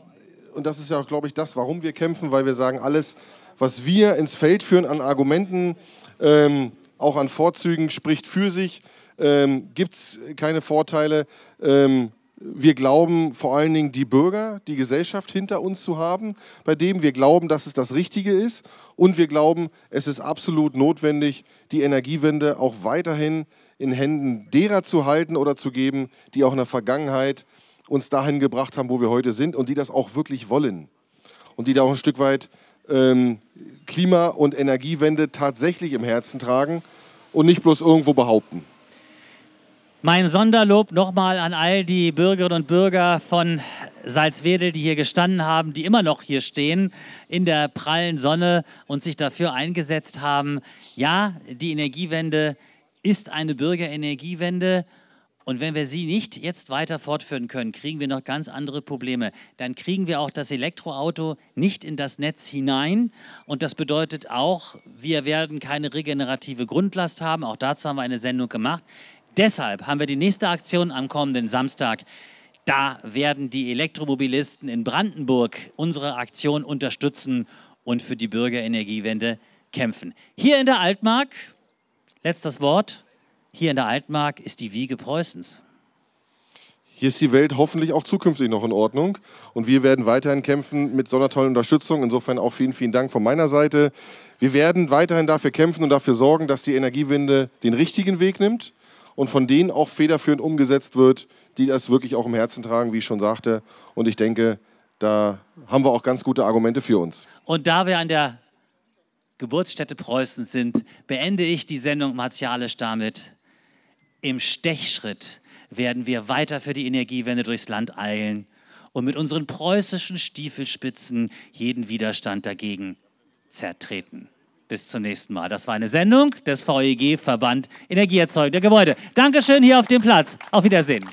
und das ist ja auch, glaube ich, das, warum wir kämpfen, weil wir sagen, alles, was wir ins Feld führen an Argumenten, ähm, auch an Vorzügen, spricht für sich. Ähm, Gibt es keine Vorteile? Ähm, wir glauben vor allen Dingen die Bürger, die Gesellschaft hinter uns zu haben, bei dem wir glauben, dass es das Richtige ist. Und wir glauben, es ist absolut notwendig, die Energiewende auch weiterhin in Händen derer zu halten oder zu geben, die auch in der Vergangenheit uns dahin gebracht haben, wo wir heute sind und die das auch wirklich wollen. Und die da auch ein Stück weit ähm, Klima- und Energiewende tatsächlich im Herzen tragen und nicht bloß irgendwo behaupten. Mein Sonderlob nochmal an all die Bürgerinnen und Bürger von Salzwedel, die hier gestanden haben, die immer noch hier stehen in der prallen Sonne und sich dafür eingesetzt haben. Ja, die Energiewende ist eine Bürgerenergiewende und wenn wir sie nicht jetzt weiter fortführen können, kriegen wir noch ganz andere Probleme. Dann kriegen wir auch das Elektroauto nicht in das Netz hinein. Und das bedeutet auch, wir werden keine regenerative Grundlast haben. Auch dazu haben wir eine Sendung gemacht. Deshalb haben wir die nächste Aktion am kommenden Samstag. Da werden die Elektromobilisten in Brandenburg unsere Aktion unterstützen und für die Bürgerenergiewende kämpfen. Hier in der Altmark, letztes Wort. Hier in der Altmark ist die Wiege Preußens. Hier ist die Welt hoffentlich auch zukünftig noch in Ordnung. Und wir werden weiterhin kämpfen mit so einer tollen Unterstützung. Insofern auch vielen, vielen Dank von meiner Seite. Wir werden weiterhin dafür kämpfen und dafür sorgen, dass die Energiewende den richtigen Weg nimmt und von denen auch federführend umgesetzt wird, die das wirklich auch im Herzen tragen, wie ich schon sagte. Und ich denke, da haben wir auch ganz gute Argumente für uns. Und da wir an der Geburtsstätte Preußens sind, beende ich die Sendung martialisch damit. Im Stechschritt werden wir weiter für die Energiewende durchs Land eilen und mit unseren preußischen Stiefelspitzen jeden Widerstand dagegen zertreten. Bis zum nächsten Mal. Das war eine Sendung des VEG Verband Energieerzeugender Gebäude. Dankeschön hier auf dem Platz. Auf Wiedersehen.